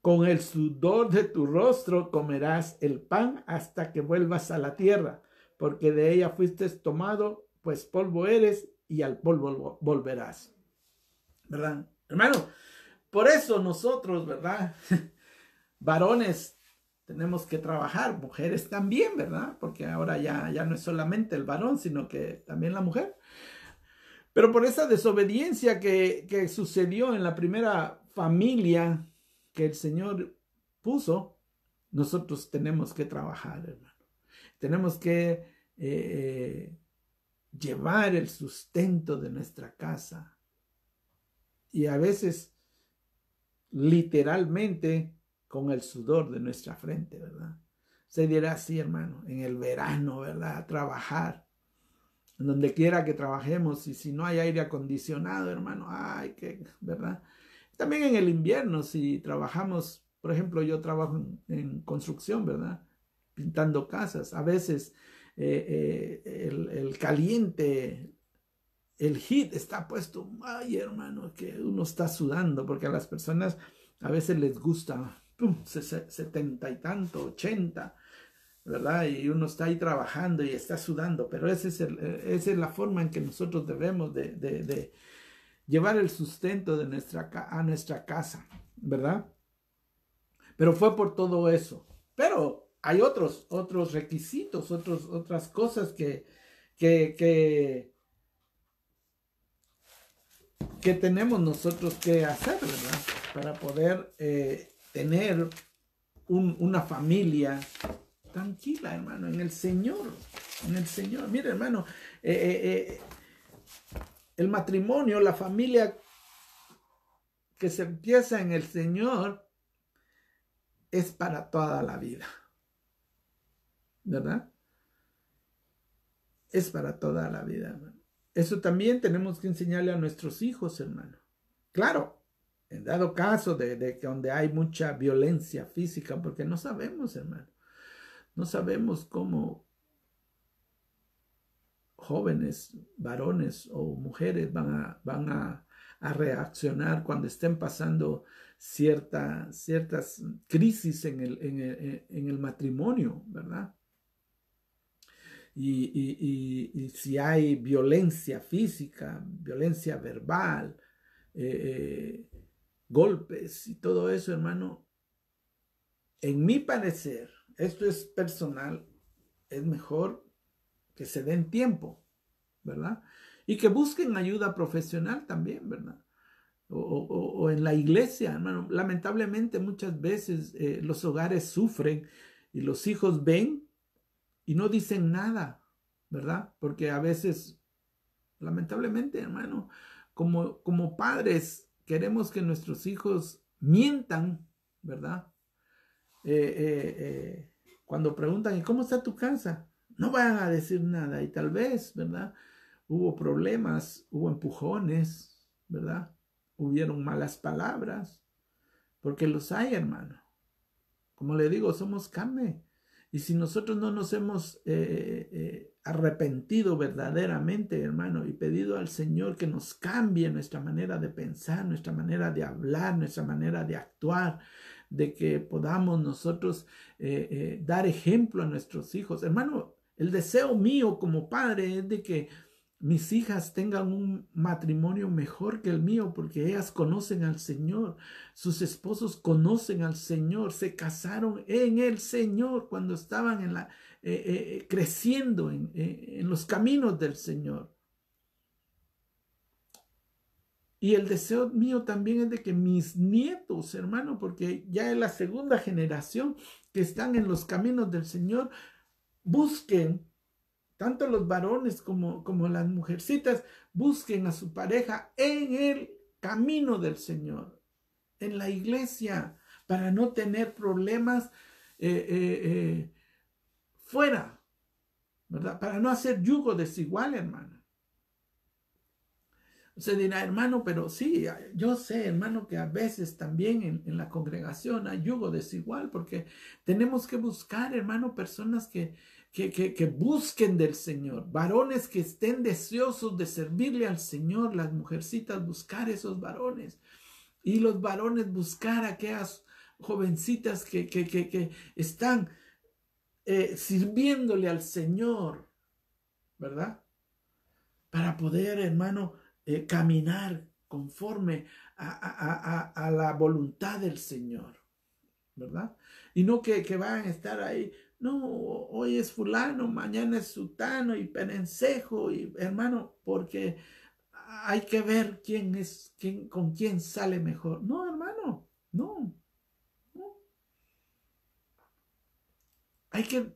con el sudor de tu rostro comerás el pan hasta que vuelvas a la tierra, porque de ella fuiste tomado pues polvo eres y al polvo volverás. ¿Verdad? Hermano, por eso nosotros, ¿verdad? Varones, tenemos que trabajar, mujeres también, ¿verdad? Porque ahora ya, ya no es solamente el varón, sino que también la mujer. Pero por esa desobediencia que, sucedió en la primera familia que el Señor puso, nosotros tenemos que trabajar, hermano. Tenemos que eh, eh, llevar el sustento de nuestra casa. Y a veces, literalmente, con el sudor de nuestra frente, ¿verdad? Se dirá así, hermano, en el verano, ¿verdad? trabajar, donde quiera que trabajemos, y si no hay aire acondicionado, hermano, ay, ¿verdad? También en el invierno, si trabajamos, por ejemplo, yo trabajo en construcción, ¿verdad? Pintando casas, a veces eh, eh, el, caliente, el heat está puesto. Ay, hermano, que uno está sudando porque a las personas a veces les gusta setenta y tanto, ochenta. ¿verdad? Y uno está ahí trabajando y está sudando, pero ese es eh, esa es la forma en que nosotros debemos de, llevar el sustento de nuestra, a nuestra casa, ¿verdad? Pero fue por todo eso. Pero hay otros, otros requisitos, otros, otras cosas que, que, tenemos nosotros que hacer, Para poder eh, tener una familia tranquila, hermano, en el Señor, en el Señor. Mire, hermano, eh, eh, el matrimonio, la familia que se empieza en el Señor es para toda la vida. ¿verdad? Es para toda la vida, Eso también tenemos que enseñarle a nuestros hijos, hermano. Claro, en dado caso de, que donde hay mucha violencia física, porque no sabemos, hermano. No sabemos cómo, jóvenes, varones o mujeres van a, reaccionar cuando estén pasando ciertas crisis en el, en el matrimonio, ¿verdad? y, si hay violencia física, violencia verbal, eh, eh, golpes y todo eso, hermano, en mi parecer, esto es personal, es mejor que se den tiempo, ¿verdad? Y que busquen ayuda profesional también, ¿verdad? O, en la iglesia, hermano. Lamentablemente muchas veces eh, los hogares sufren y los hijos ven y no dicen nada, ¿verdad? Porque a veces, lamentablemente, hermano, como, como padres queremos que nuestros hijos mientan, ¿verdad? Eh, eh, eh, cuando preguntan, ¿y cómo está tu casa? No van a decir nada y tal vez, ¿verdad? Hubo problemas, hubo empujones, ¿verdad? Hubieron malas palabras, porque los hay, hermano. Como le digo, somos carne. Y si nosotros no nos hemos eh, eh, arrepentido verdaderamente, hermano, y pedido al Señor que nos cambie nuestra manera de pensar, nuestra manera de hablar, nuestra manera de actuar, de que podamos nosotros eh, dar ejemplo a nuestros hijos. Hermano, el deseo mío como padre es de que mis hijas tengan un matrimonio mejor que el mío, porque ellas conocen al Señor, sus esposos conocen al Señor, se casaron en el Señor cuando estaban en la, eh, eh, eh, creciendo en, en los caminos del Señor. Y el deseo mío también es de que mis nietos, hermano, porque ya es la segunda generación que están en los caminos del Señor, busquen tanto los varones como, como las mujercitas busquen a su pareja en el camino del Señor, en la iglesia, para no tener problemas eh, eh, eh, fuera, ¿verdad? Para no hacer yugo desigual, hermana. Se dirá, hermano, pero sí, yo sé, hermano, que a veces también en la congregación hay yugo desigual, porque tenemos que buscar, hermano, personas que, que, busquen del Señor, varones que estén deseosos de servirle al Señor, las mujercitas buscar esos varones y los varones buscar a aquellas jovencitas que, están eh, sirviéndole al Señor, ¿verdad? Para poder, hermano, eh, caminar conforme a, a, a, la voluntad del Señor, ¿verdad? Y no que, que van a estar ahí no, hoy es fulano, mañana es sutano y penencejo, y hermano, porque hay que ver quién es, quién, con quién sale mejor. No, hermano, no, Hay que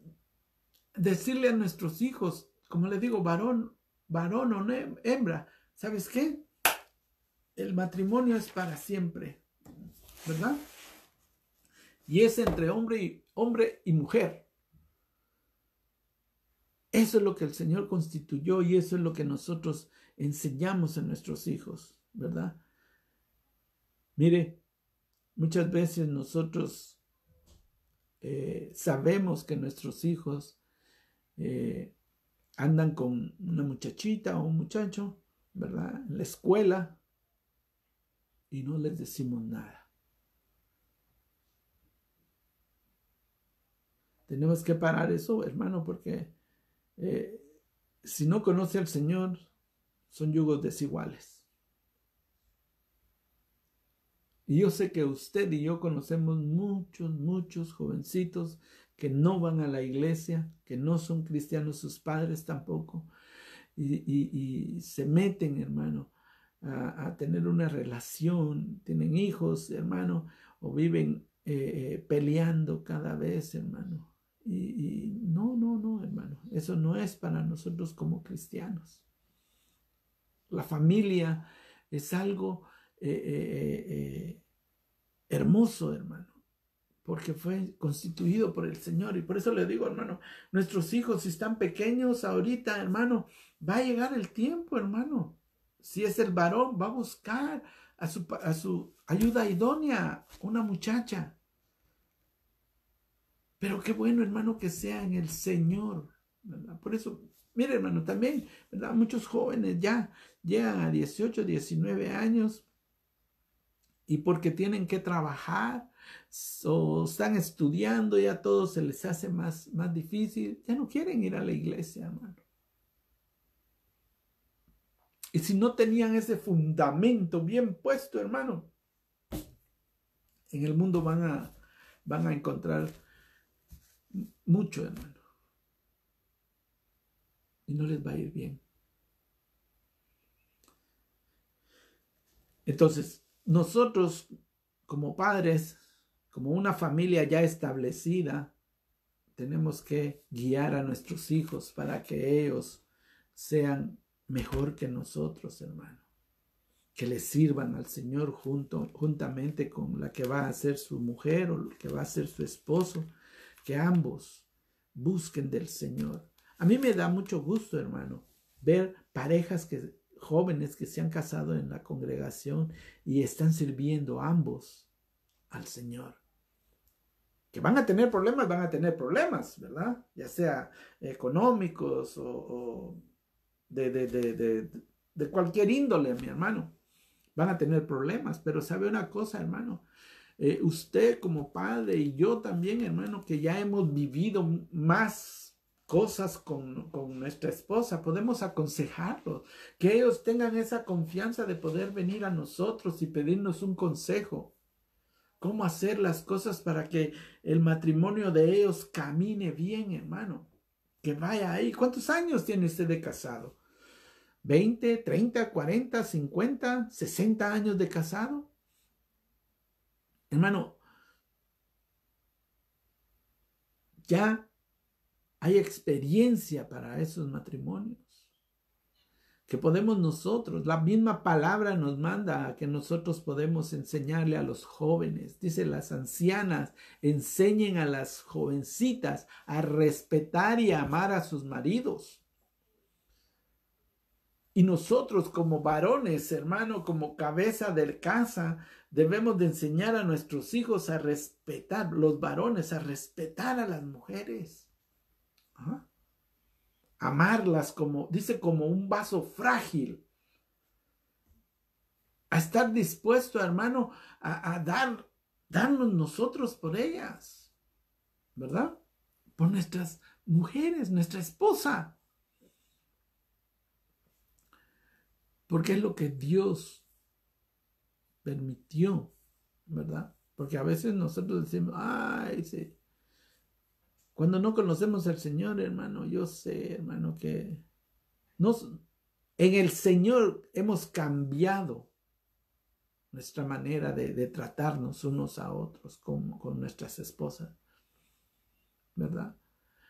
decirle a nuestros hijos, como le digo, varón, varón o hembra, ¿sabes qué? El matrimonio es para siempre, ¿verdad? Y es entre hombre y, hombre y mujer. Eso es lo que el Señor constituyó y eso es lo que nosotros enseñamos a nuestros hijos, ¿verdad? Mire, muchas veces nosotros eh, sabemos que nuestros hijos eh, andan con una muchachita o un muchacho, ¿verdad? En la escuela y no les decimos nada. Tenemos que parar eso, hermano, porque eh, si no conoce al Señor, son yugos desiguales. Y yo sé que usted y yo conocemos muchos, muchos jovencitos que no van a la iglesia, que no son cristianos sus padres tampoco, y, se meten, hermano, a, tener una relación, tienen hijos, hermano, o viven eh, eh, peleando cada vez, hermano. Y, no, no, no, hermano, eso no es para nosotros como cristianos. La familia es algo eh, eh, eh, hermoso, hermano, porque fue constituido por el Señor. Y por eso le digo, hermano, nuestros hijos, si están pequeños ahorita, hermano, va a llegar el tiempo, hermano. Si es el varón, va a buscar a su, a su ayuda idónea, una muchacha. Pero qué bueno, hermano, que sea en el Señor. Por eso, mire, hermano, también, ¿verdad? Muchos jóvenes ya llegan a 18, 19 años y porque tienen que trabajar o están estudiando, ya todo se les hace más, más difícil, ya no quieren ir a la iglesia, hermano. Y si no tenían ese fundamento bien puesto, hermano, en el mundo van a, van a encontrar mucho, hermano. Y no les va a ir bien. Entonces, nosotros como padres, como una familia ya establecida, tenemos que guiar a nuestros hijos para que ellos sean mejor que nosotros, hermano. Que les sirvan al Señor junto, juntamente con la que va a ser su mujer o lo que va a ser su esposo que ambos busquen del Señor. A mí me da mucho gusto, hermano, ver parejas que, jóvenes que se han casado en la congregación y están sirviendo ambos al Señor. Que van a tener problemas, van a tener problemas, ¿verdad? Ya sea económicos o, de cualquier índole, mi hermano. Van a tener problemas, pero sabe una cosa, hermano, eh, usted como padre y yo también, hermano, que ya hemos vivido más cosas con, con nuestra esposa, podemos aconsejarlos, que ellos tengan esa confianza de poder venir a nosotros y pedirnos un consejo cómo hacer las cosas para que el matrimonio de ellos camine bien, hermano. Que vaya ahí. ¿Cuántos años tiene usted de casado? ¿20, 30, 40, 50, 60 años de casado? Hermano, ya hay experiencia para esos matrimonios. Que podemos nosotros, la misma palabra nos manda a que nosotros podemos enseñarle a los jóvenes. Dice, las ancianas enseñen a las jovencitas a respetar y amar a sus maridos y nosotros como varones, hermano, como cabeza del casa, debemos de enseñar a nuestros hijos a respetar, los varones, a respetar a las mujeres. Amarlas como, dice, como un vaso frágil. A estar dispuesto, hermano, a, dar, darnos nosotros por ellas. ¿Verdad? Por nuestras mujeres, nuestra esposa. porque es lo que Dios permitió, ¿verdad? Porque a veces nosotros decimos, ay, sí. Cuando no conocemos al Señor, hermano, yo sé, hermano, que nos, en el Señor hemos cambiado nuestra manera de, tratarnos unos a otros con, nuestras esposas, ¿verdad?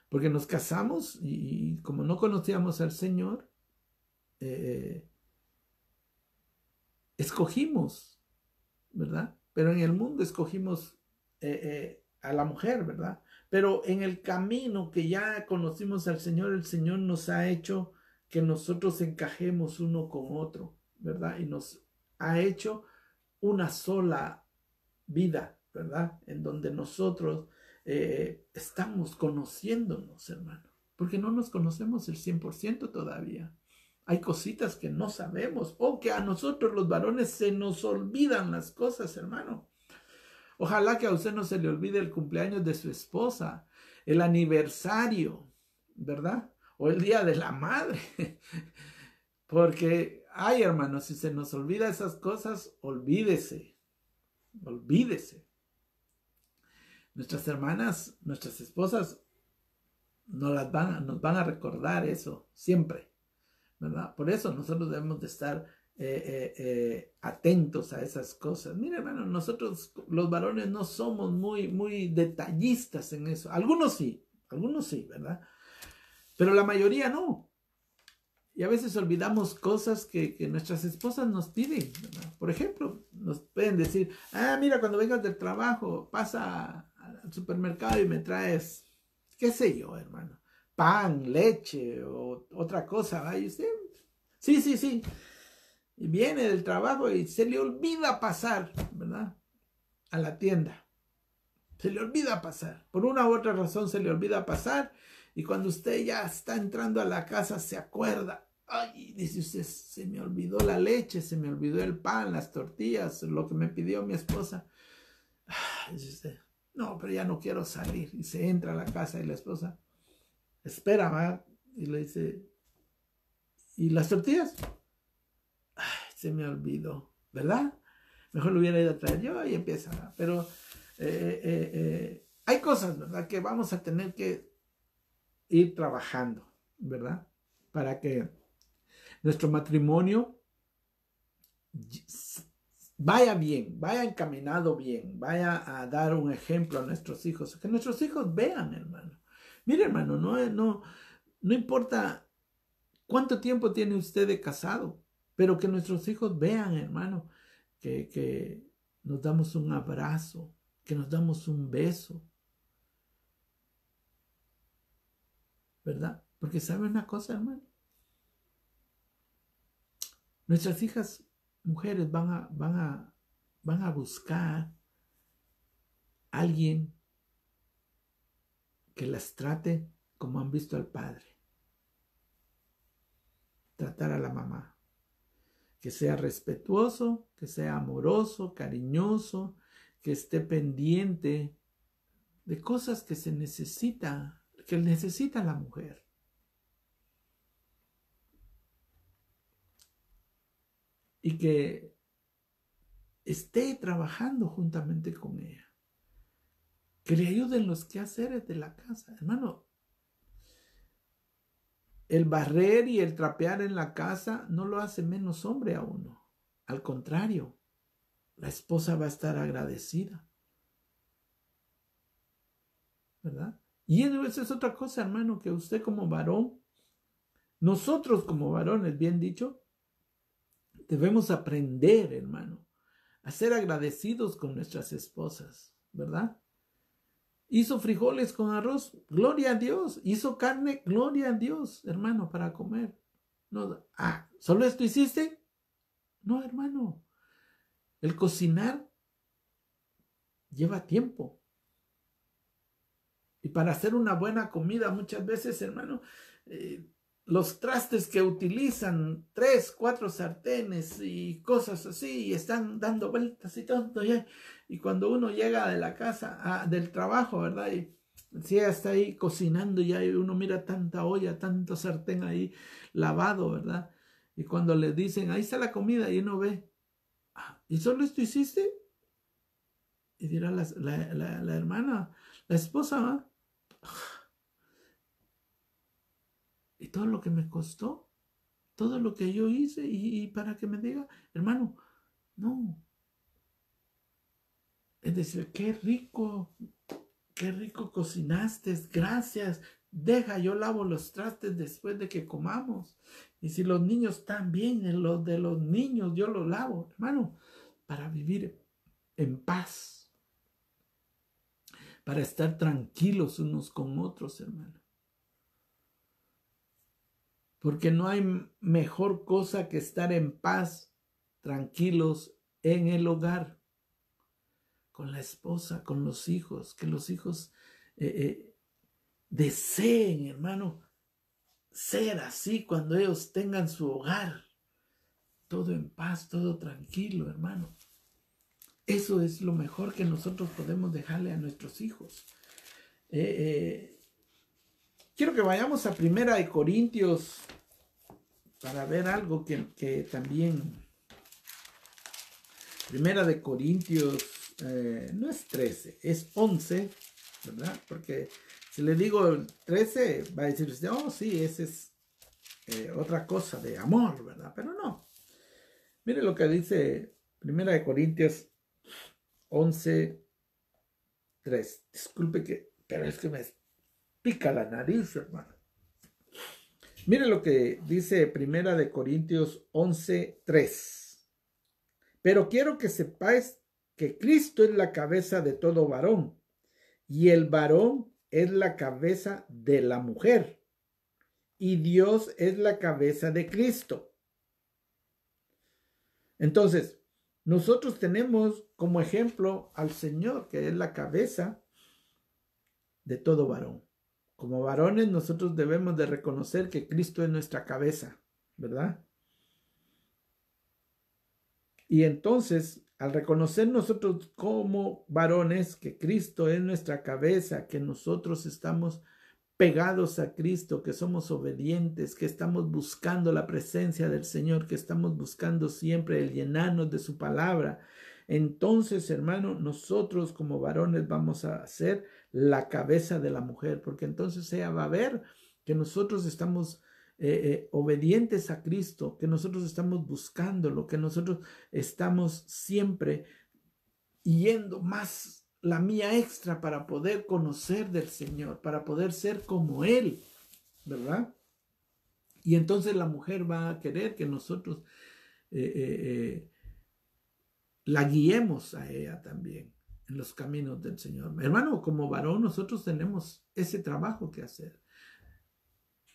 Porque nos casamos y, como no conocíamos al Señor, eh, escogimos, ¿verdad? Pero en el mundo escogimos eh, eh, a la mujer, ¿verdad? Pero en el camino que ya conocimos al Señor, el Señor nos ha hecho que nosotros encajemos uno con otro, ¿verdad? Y nos ha hecho una sola vida, ¿verdad? En donde nosotros eh, estamos conociéndonos, hermano, porque no nos conocemos el 100% todavía. Hay cositas que no sabemos o que a nosotros los varones se nos olvidan las cosas, hermano. Ojalá que a usted no se le olvide el cumpleaños de su esposa, el aniversario, ¿verdad? O el día de la madre. Porque, ay hermano, si se nos olvida esas cosas, olvídese. Olvídese. Nuestras hermanas, nuestras esposas, nos, las van, nos van a recordar eso siempre. Por eso nosotros debemos de estar eh, eh, eh, atentos a esas cosas. Mira, hermano, nosotros los varones no somos muy, muy detallistas en eso. Algunos sí, algunos sí, ¿verdad? Pero la mayoría no. Y a veces olvidamos cosas que, nuestras esposas nos piden. Por ejemplo, nos pueden decir, ah, mira, cuando vengas del trabajo, pasa al supermercado y me traes, qué sé yo, hermano pan, leche o otra cosa, ¿va? usted, sí, sí, sí. Y viene del trabajo y se le olvida pasar, ¿verdad? A la tienda. Se le olvida pasar. Por una u otra razón se le olvida pasar. Y cuando usted ya está entrando a la casa, se acuerda. Ay, dice usted, se me olvidó la leche, se me olvidó el pan, las tortillas, lo que me pidió mi esposa. Ah, dice usted, no, pero ya no quiero salir. Y se entra a la casa y la esposa, espera, Y le dice, ¿y las tortillas? se me olvidó, ¿verdad? Mejor lo hubiera ido a traer yo y empieza. Pero eh, eh, eh, hay cosas, ¿verdad? Que vamos a tener que ir trabajando, ¿verdad? Para que nuestro matrimonio vaya bien, vaya encaminado bien, vaya a dar un ejemplo a nuestros hijos, que nuestros hijos vean, hermano Mire, hermano, no, eh, no, no importa cuánto tiempo tiene usted de casado, pero que nuestros hijos vean, hermano, que, nos damos un abrazo, que nos damos un beso. ¿Verdad? Porque sabe una cosa, hermano. Nuestras hijas mujeres van a, van a, van a buscar a alguien que las trate como han visto al padre. Tratar a la mamá. Que sea respetuoso, que sea amoroso, cariñoso, que esté pendiente de cosas que se necesita, que necesita la mujer. Y que esté trabajando juntamente con ella que le ayuden los quehaceres de la casa. Hermano, el barrer y el trapear en la casa no lo hace menos hombre a uno. Al contrario, la esposa va a estar agradecida. ¿Verdad? Y eso es otra cosa, hermano, que usted como varón, nosotros como varones, bien dicho, debemos aprender, hermano, a ser agradecidos con nuestras esposas, ¿verdad? Hizo frijoles con arroz, gloria a Dios. Hizo carne, gloria a Dios, hermano, para comer. No, ah, ¿solo esto hiciste? No, hermano. El cocinar lleva tiempo. Y para hacer una buena comida muchas veces, hermano, eh, los trastes que utilizan tres, cuatro sartenes y cosas así, y están dando vueltas y todo. Y, cuando uno llega de la casa, del trabajo, ¿verdad? Y si ya está ahí cocinando y ahí uno mira tanta olla, tanto sartén ahí lavado, ¿verdad? Y cuando le dicen, ahí está la comida, y uno ve, ah, ¿y solo esto hiciste? Y dirá la, hermana, la esposa, ¡ah! todo lo que me costó, todo lo que yo hice y, para que me diga, hermano, no. Es decir, qué rico, qué rico cocinaste, gracias. Deja, yo lavo los trastes después de que comamos. Y si los niños también, eh, los de los niños, yo los lavo, hermano, para vivir en paz, para estar tranquilos unos con otros, hermano porque no hay mejor cosa que estar en paz, tranquilos en el hogar, con la esposa, con los hijos, que los hijos eh, eh, deseen, hermano, ser así cuando ellos tengan su hogar, todo en paz, todo tranquilo, hermano. Eso es lo mejor que nosotros podemos dejarle a nuestros hijos. Eh, Quiero que vayamos a Primera de Corintios para ver algo que, también... Primera de Corintios eh, no es 13, es 11, ¿verdad? Porque si le digo 13, va a decir usted, oh, sí, esa es eh, otra cosa de amor, ¿verdad? Pero no. Mire lo que dice Primera de Corintios 11, 3. Disculpe que, pero es que me pica la nariz, hermano. Mire lo que dice Primera de Corintios 11, 3. Pero quiero que sepáis que Cristo es la cabeza de todo varón y el varón es la cabeza de la mujer y Dios es la cabeza de Cristo. Entonces, nosotros tenemos como ejemplo al Señor, que es la cabeza de todo varón. Como varones nosotros debemos de reconocer que Cristo es nuestra cabeza, ¿verdad? Y entonces, al reconocer nosotros como varones que Cristo es nuestra cabeza, que nosotros estamos pegados a Cristo, que somos obedientes, que estamos buscando la presencia del Señor, que estamos buscando siempre el llenarnos de su palabra, entonces, hermano, nosotros como varones vamos a ser la cabeza de la mujer, porque entonces ella va a ver que nosotros estamos eh, eh, obedientes a Cristo, que nosotros estamos buscándolo, que nosotros estamos siempre yendo más la mía extra para poder conocer del Señor, para poder ser como Él, ¿verdad? Y entonces la mujer va a querer que nosotros eh, la guiemos a ella también en los caminos del Señor. Hermano, como varón nosotros tenemos ese trabajo que hacer,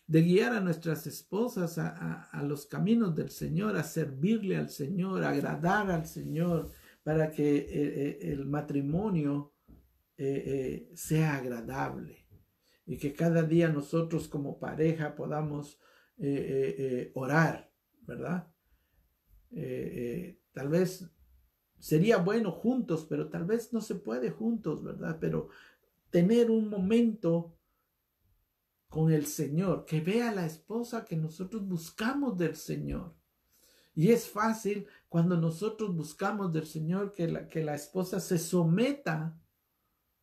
de guiar a nuestras esposas a, los caminos del Señor, a servirle al Señor, agradar al Señor, para que eh, eh, el matrimonio eh, sea agradable y que cada día nosotros como pareja podamos orar, ¿verdad? tal vez sería bueno juntos, pero tal vez no se puede juntos, ¿verdad? Pero tener un momento con el Señor, que vea la esposa que nosotros buscamos del Señor. Y es fácil cuando nosotros buscamos del Señor que la, que la esposa se someta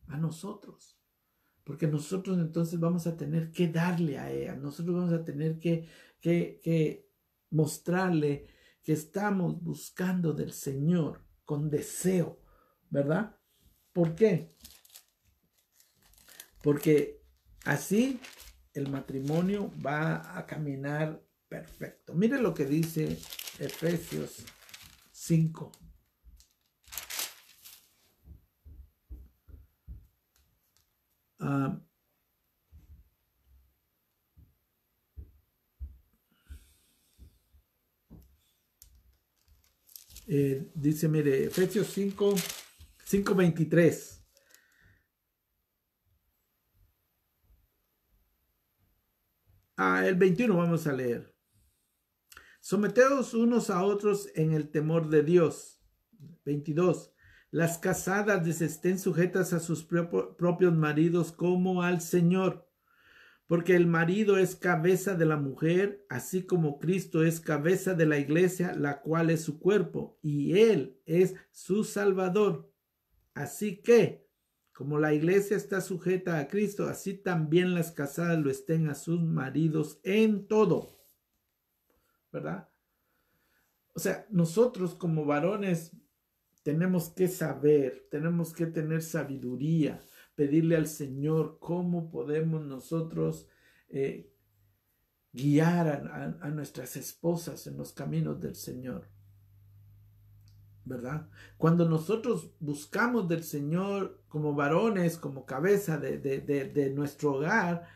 a nosotros. Porque nosotros entonces vamos a tener que darle a ella, nosotros vamos a tener que, que, que mostrarle que estamos buscando del Señor con deseo, ¿verdad? ¿Por qué? Porque así el matrimonio va a caminar perfecto. Mire lo que dice Efesios 5. Ah. Eh, dice, mire, Efesios 5, 5.23. Ah, el 21 vamos a leer. Someteos unos a otros en el temor de Dios. 22. Las casadas estén sujetas a sus propios maridos como al Señor porque el marido es cabeza de la mujer, así como Cristo es cabeza de la iglesia, la cual es su cuerpo, y Él es su Salvador. Así que, como la iglesia está sujeta a Cristo, así también las casadas lo estén a sus maridos en todo. ¿Verdad? O sea, nosotros como varones tenemos que saber, tenemos que tener sabiduría, pedirle al Señor cómo podemos nosotros eh, guiar a, nuestras esposas en los caminos del Señor. ¿Verdad? Cuando nosotros buscamos del Señor como varones, como cabeza de, de nuestro hogar,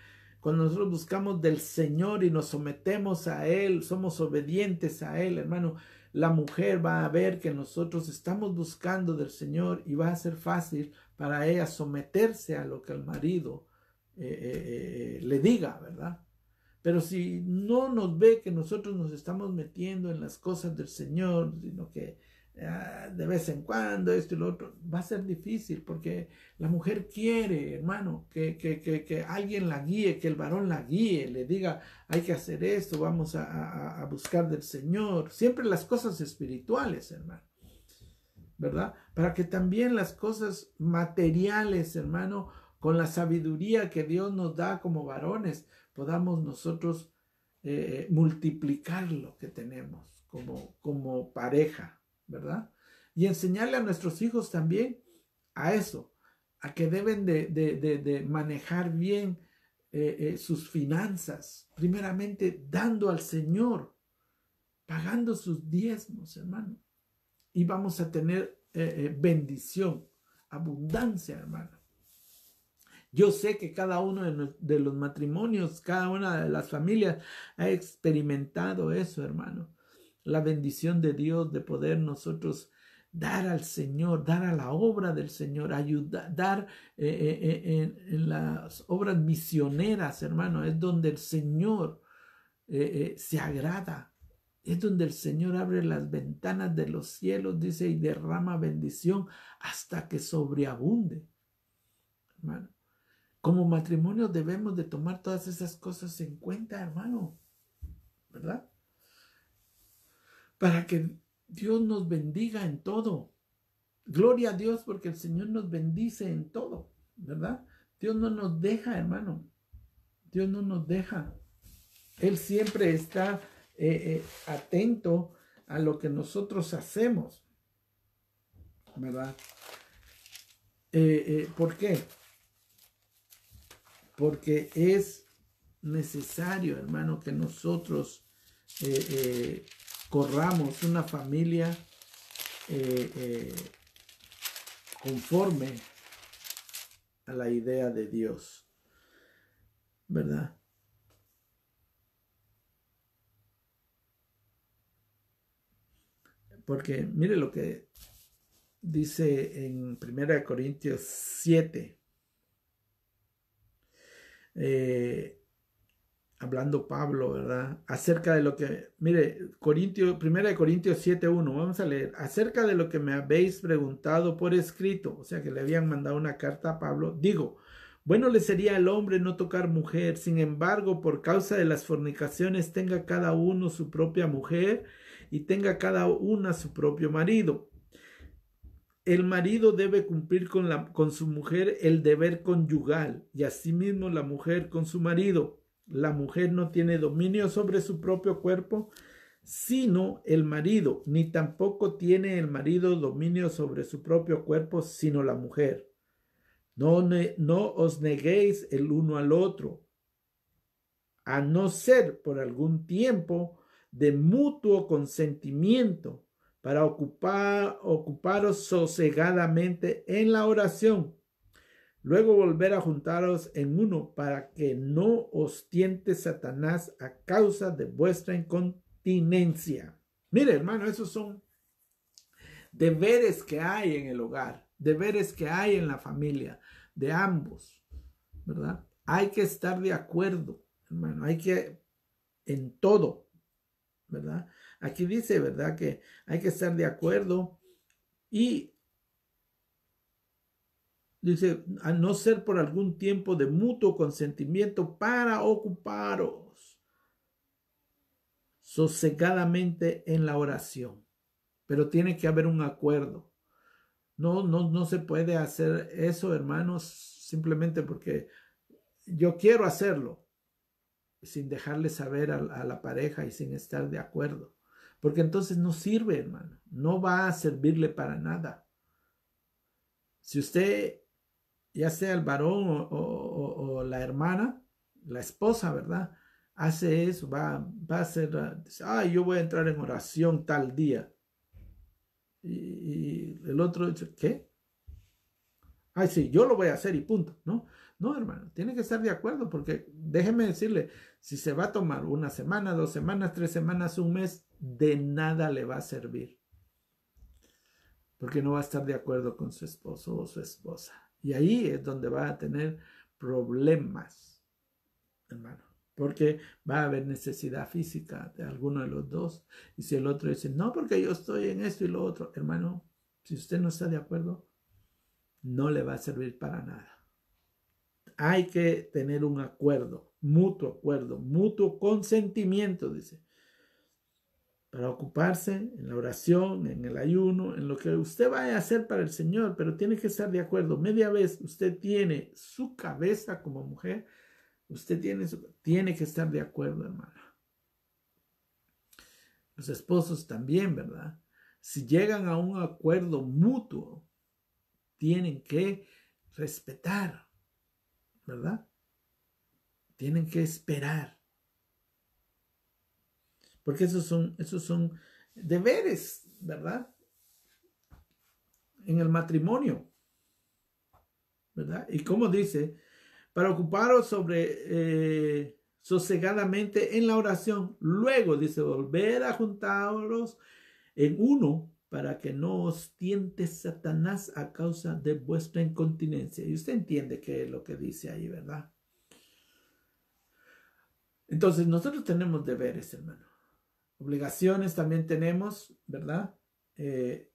cuando nosotros buscamos del Señor y nos sometemos a Él, somos obedientes a Él, hermano, la mujer va a ver que nosotros estamos buscando del Señor y va a ser fácil para ella someterse a lo que el marido eh, eh, eh, le diga, ¿verdad? Pero si no nos ve que nosotros nos estamos metiendo en las cosas del Señor, sino que ah, de vez en cuando esto y lo otro, va a ser difícil porque la mujer quiere, hermano, que, alguien la guíe, que el varón la guíe, le diga, hay que hacer esto, vamos a buscar del Señor. Siempre las cosas espirituales, hermano, ¿verdad? para que también las cosas materiales, hermano, con la sabiduría que Dios nos da como varones, podamos nosotros eh, multiplicar lo que tenemos como, como pareja, ¿verdad? Y enseñarle a nuestros hijos también a eso, a que deben de, manejar bien eh, eh, sus finanzas, primeramente dando al Señor, pagando sus diezmos, hermano. Y vamos a tener eh, eh, bendición, abundancia, hermano. Yo sé que cada uno de los matrimonios, cada una de las familias ha experimentado eso, hermano. La bendición de Dios de poder nosotros dar al Señor, dar a la obra del Señor, ayudar, dar eh, en, las obras misioneras, hermano. Es donde el Señor se agrada es donde el Señor abre las ventanas de los cielos, dice, y derrama bendición hasta que sobreabunde. Hermano, como matrimonio debemos de tomar todas esas cosas en cuenta, hermano. ¿Verdad? Para que Dios nos bendiga en todo. Gloria a Dios porque el Señor nos bendice en todo, ¿verdad? Dios no nos deja, hermano. Dios no nos deja. Él siempre está eh, eh, atento a lo que nosotros hacemos. ¿Verdad? Eh, ¿Por qué? Porque es necesario, hermano, que nosotros corramos una familia conforme a la idea de Dios. ¿Verdad? Porque mire lo que dice en primera de Corintios 7. Eh, hablando Pablo, ¿verdad? Acerca de lo que, mire, Corintio, de Corintios 1 vamos a leer, acerca de lo que me habéis preguntado por escrito, o sea que le habían mandado una carta a Pablo, digo, bueno le sería al hombre no tocar mujer, sin embargo, por causa de las fornicaciones tenga cada uno su propia mujer y tenga cada una su propio marido. El marido debe cumplir con, la, con su mujer el deber conyugal y asimismo la mujer con su marido. La mujer no tiene dominio sobre su propio cuerpo, sino el marido, ni tampoco tiene el marido dominio sobre su propio cuerpo, sino la mujer. No, no os neguéis el uno al otro, a no ser por algún tiempo de mutuo consentimiento para ocupar, ocuparos sosegadamente en la oración. Luego volver a juntaros en uno para que no os tiente Satanás a causa de vuestra incontinencia. Mire, hermano, esos son deberes que hay en el hogar, deberes que hay en la familia, de ambos, ¿verdad? Hay que estar de acuerdo, hermano, hay que en todo, ¿verdad? Aquí dice, ¿verdad? Que hay que estar de acuerdo y dice, a no ser por algún tiempo de mutuo consentimiento para ocuparos sosegadamente en la oración. Pero tiene que haber un acuerdo. No, no, no se puede hacer eso, hermanos, simplemente porque yo quiero hacerlo sin dejarle saber a, la pareja y sin estar de acuerdo. Porque entonces no sirve, hermano. No va a servirle para nada. Si usted, ya sea el varón o, la hermana, la esposa, ¿verdad? Hace eso, va, va a hacer, ah, dice, ah, yo voy a entrar en oración tal día. Y, y el otro dice, ¿qué? Ay, sí, yo lo voy a hacer y punto, ¿no? No, hermano, tiene que estar de acuerdo porque déjeme decirle, si se va a tomar una semana, dos semanas, tres semanas, un mes, de nada le va a servir. Porque no va a estar de acuerdo con su esposo o su esposa. Y ahí es donde va a tener problemas, hermano. Porque va a haber necesidad física de alguno de los dos. Y si el otro dice, no, porque yo estoy en esto y lo otro, hermano, si usted no está de acuerdo, no le va a servir para nada hay que tener un acuerdo, mutuo acuerdo, mutuo consentimiento, dice, para ocuparse en la oración, en el ayuno, en lo que usted vaya a hacer para el Señor, pero tiene que estar de acuerdo. Media vez usted tiene su cabeza como mujer, usted tiene, su, tiene que estar de acuerdo, hermano. Los esposos también, ¿verdad? Si llegan a un acuerdo mutuo, tienen que respetar ¿verdad? Tienen que esperar. Porque esos son, esos son deberes, ¿verdad? En el matrimonio, ¿verdad? Y como dice, para ocuparos sobre eh, sosegadamente en la oración, luego dice, volver a juntaros en uno para que no os tiente Satanás a causa de vuestra incontinencia. Y usted entiende qué es lo que dice ahí, ¿verdad? Entonces, nosotros tenemos deberes, hermano. Obligaciones también tenemos, ¿verdad? Eh,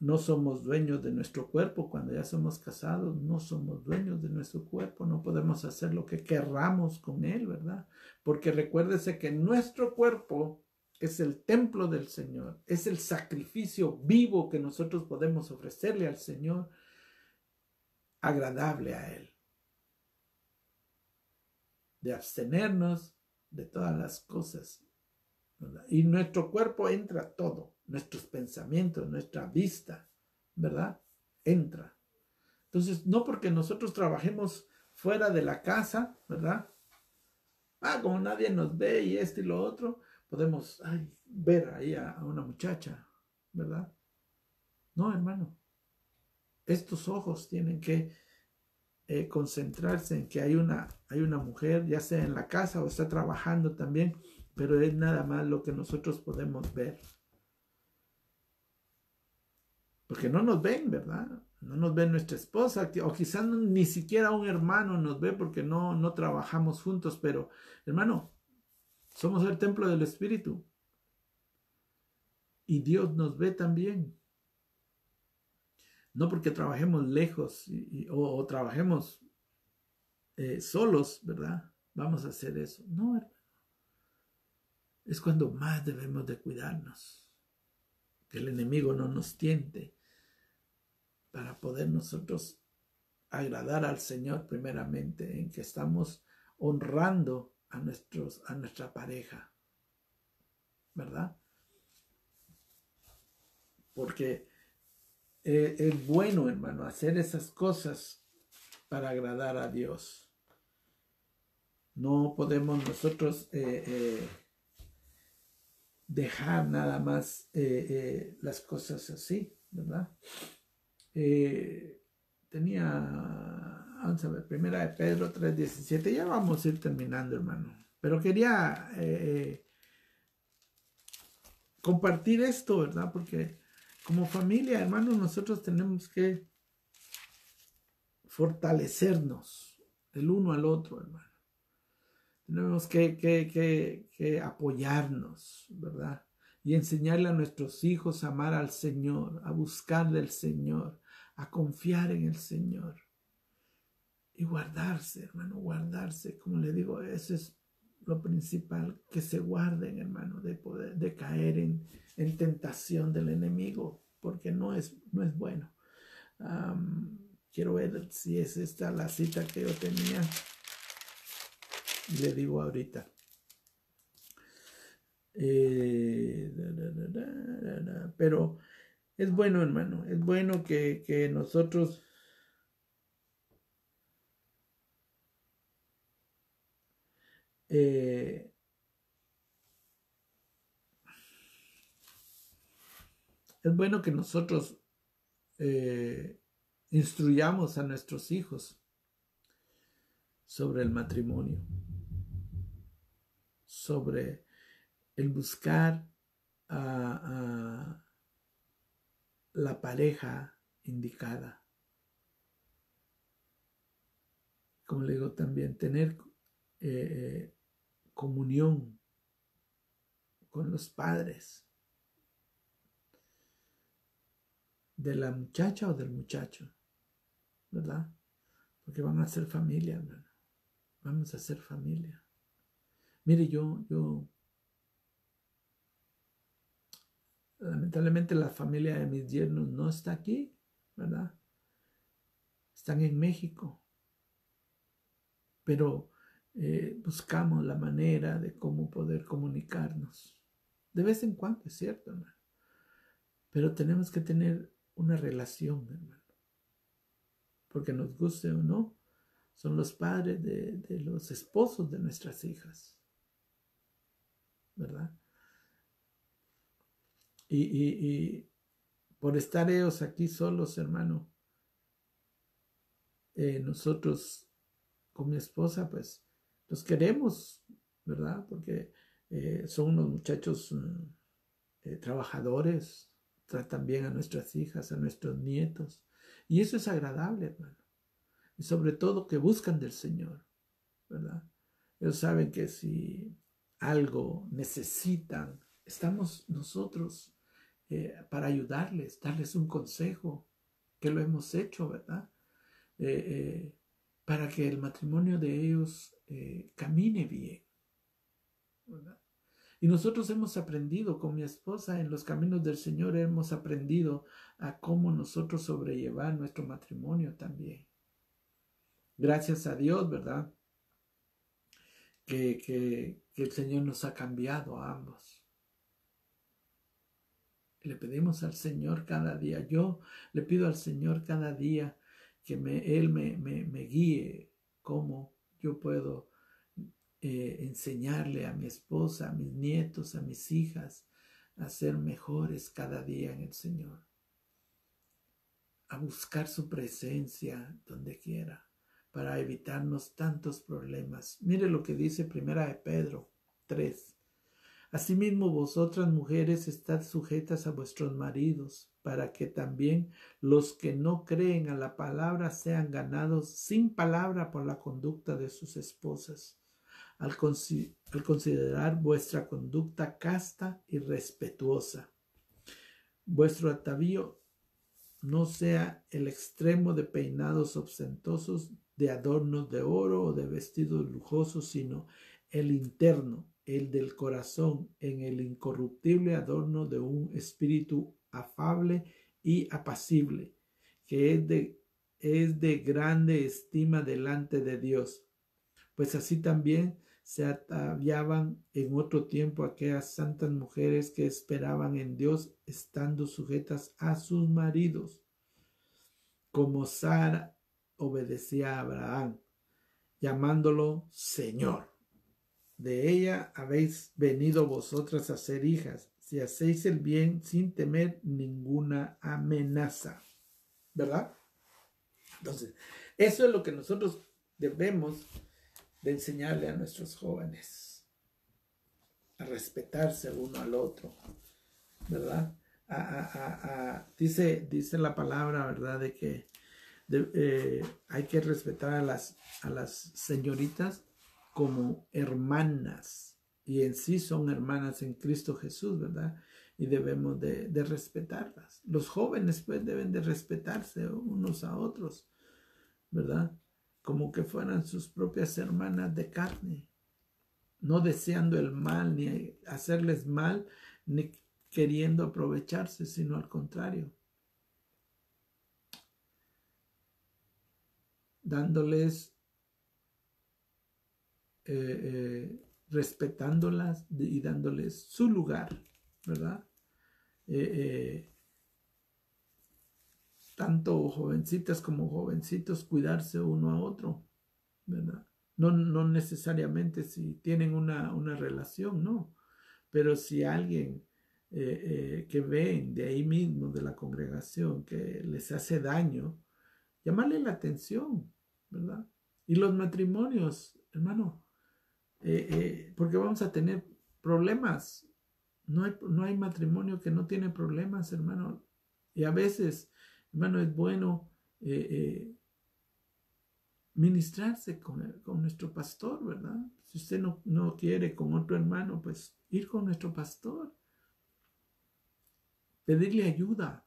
no somos dueños de nuestro cuerpo. Cuando ya somos casados, no somos dueños de nuestro cuerpo. No podemos hacer lo que querramos con él, ¿verdad? Porque recuérdese que nuestro cuerpo es el templo del Señor, es el sacrificio vivo que nosotros podemos ofrecerle al Señor, agradable a Él. De abstenernos de todas las cosas. Y nuestro cuerpo entra todo, nuestros pensamientos, nuestra vista, ¿verdad? Entra. Entonces, no porque nosotros trabajemos fuera de la casa, ¿verdad? Ah, como nadie nos ve y esto y lo otro, podemos ver ahí a, una muchacha, ¿verdad? No, hermano. Estos ojos tienen que eh, concentrarse en que hay una, hay una mujer, ya sea en la casa o está trabajando también, pero es nada más lo que nosotros podemos ver. Porque no nos ven, ¿verdad? No nos ve nuestra esposa, o quizás ni siquiera un hermano nos ve porque no, no trabajamos juntos, pero hermano, somos el templo del Espíritu. Y Dios nos ve también. No porque trabajemos lejos o, trabajemos eh, solos, ¿verdad? Vamos a hacer eso. No, Es cuando más debemos de cuidarnos. Que el enemigo no nos tiente para poder nosotros agradar al Señor primeramente en que estamos honrando a, nuestros, a nuestra pareja. ¿Verdad? Porque eh, es bueno, hermano, hacer esas cosas para agradar a Dios. No podemos nosotros eh, eh, dejar nada más las cosas así, ¿verdad? tenía Vamos a ver, primera de Pedro 3.17. Ya vamos a ir terminando, hermano. Pero quería eh, eh, compartir esto, ¿verdad? Porque como familia, hermano, nosotros tenemos que fortalecernos el uno al otro, hermano. Tenemos que, que apoyarnos, ¿verdad? Y enseñarle a nuestros hijos a amar al Señor, a buscarle del Señor, a confiar en el Señor y guardarse, hermano, guardarse, como le digo, eso es lo principal, que se guarden, hermano, de poder, de caer en, en tentación del enemigo, porque no es, no es bueno. quiero ver si es esta la cita que yo tenía. Le digo ahorita. Eh, pero es bueno, hermano, es bueno que, que nosotros Eh, es bueno que nosotros eh, instruyamos a nuestros hijos sobre el matrimonio, sobre el buscar a, a la pareja indicada. Como le digo también, tener eh, eh comunión con los padres de la muchacha o del muchacho, ¿verdad? Porque van a ser familia, ¿verdad? Vamos a ser familia. Mire, yo, yo, lamentablemente la familia de mis yernos no está aquí, ¿verdad? Están en México. Pero eh, buscamos la manera de cómo poder comunicarnos. De vez en cuando, es cierto, hermano. Pero tenemos que tener una relación, hermano. Porque nos guste o no, son los padres de, los esposos de nuestras hijas. ¿Verdad? Y, por estar ellos aquí solos, hermano, eh, nosotros con mi esposa, pues los pues, queremos, ¿verdad? Porque eh, son unos muchachos mm, eh, trabajadores, tratan bien a nuestras hijas, a nuestros nietos. Y eso es agradable, hermano. Y sobre todo que buscan del Señor, ¿verdad? Ellos saben que si algo necesitan, estamos nosotros eh, para ayudarles, darles un consejo, que lo hemos hecho, ¿verdad? para que el matrimonio de ellos eh, camine bien. Y nosotros hemos aprendido con mi esposa en los caminos del Señor, hemos aprendido a cómo nosotros sobrellevar nuestro matrimonio también. Gracias a Dios, ¿verdad? Que, que el Señor nos ha cambiado a ambos. Le pedimos al Señor cada día. Yo le pido al Señor cada día que Él me, guíe cómo yo puedo eh, enseñarle a mi esposa, a mis nietos, a mis hijas, a ser mejores cada día en el Señor, a buscar su presencia donde quiera para evitarnos tantos problemas. Mire lo que dice Primera de Pedro 3. Asimismo vosotras mujeres estad sujetas a vuestros maridos para que también los que no creen a la palabra sean ganados sin palabra por la conducta de sus esposas, al, considerar vuestra conducta casta y respetuosa. Vuestro atavío no sea el extremo de peinados ostentosos, de adornos de oro o de vestidos lujosos, sino el interno, el del corazón, en el incorruptible adorno de un espíritu afable y apacible, que es de, es de grande estima delante de Dios. Pues así también se ataviaban en otro tiempo aquellas santas mujeres que esperaban en Dios estando sujetas a sus maridos, como Sara obedecía a Abraham, llamándolo Señor. De ella habéis venido vosotras a ser hijas, y hacéis el bien sin temer ninguna amenaza. ¿Verdad? Entonces, eso es lo que nosotros debemos de enseñarle a nuestros jóvenes. A respetarse uno al otro. ¿Verdad? dice, dice la palabra, ¿verdad? De que eh, hay que respetar a las, a las señoritas como hermanas y en sí son hermanas en Cristo Jesús, ¿verdad? Y debemos de, respetarlas. Los jóvenes pues deben de respetarse unos a otros, ¿verdad? Como que fueran sus propias hermanas de carne, no deseando el mal ni hacerles mal, ni queriendo aprovecharse, sino al contrario. dándoles eh, eh, respetándolas y dándoles su lugar, ¿verdad? Eh, eh, tanto jovencitas como jovencitos cuidarse uno a otro, ¿verdad? No, no necesariamente si tienen una, relación, no, pero si alguien eh, que ven de ahí mismo, de la congregación, que les hace daño, llamarle la atención, ¿verdad? Y los matrimonios, hermano, eh, eh, porque vamos a tener problemas. No hay, matrimonio que no tiene problemas, hermano. Y a veces, hermano, es bueno eh, ministrarse con, nuestro pastor, ¿verdad? Si usted no, quiere con otro hermano, pues ir con nuestro pastor. Pedirle ayuda.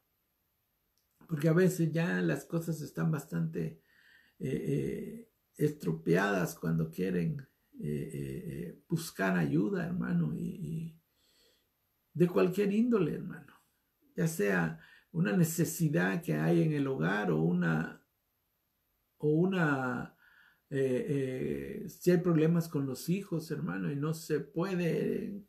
Porque a veces ya las cosas están bastante estropeadas cuando quieren eh, eh, eh, buscar ayuda, hermano, y, de cualquier índole, hermano, ya sea una necesidad que hay en el hogar o una, o una, si hay problemas con los hijos, hermano, y no se puede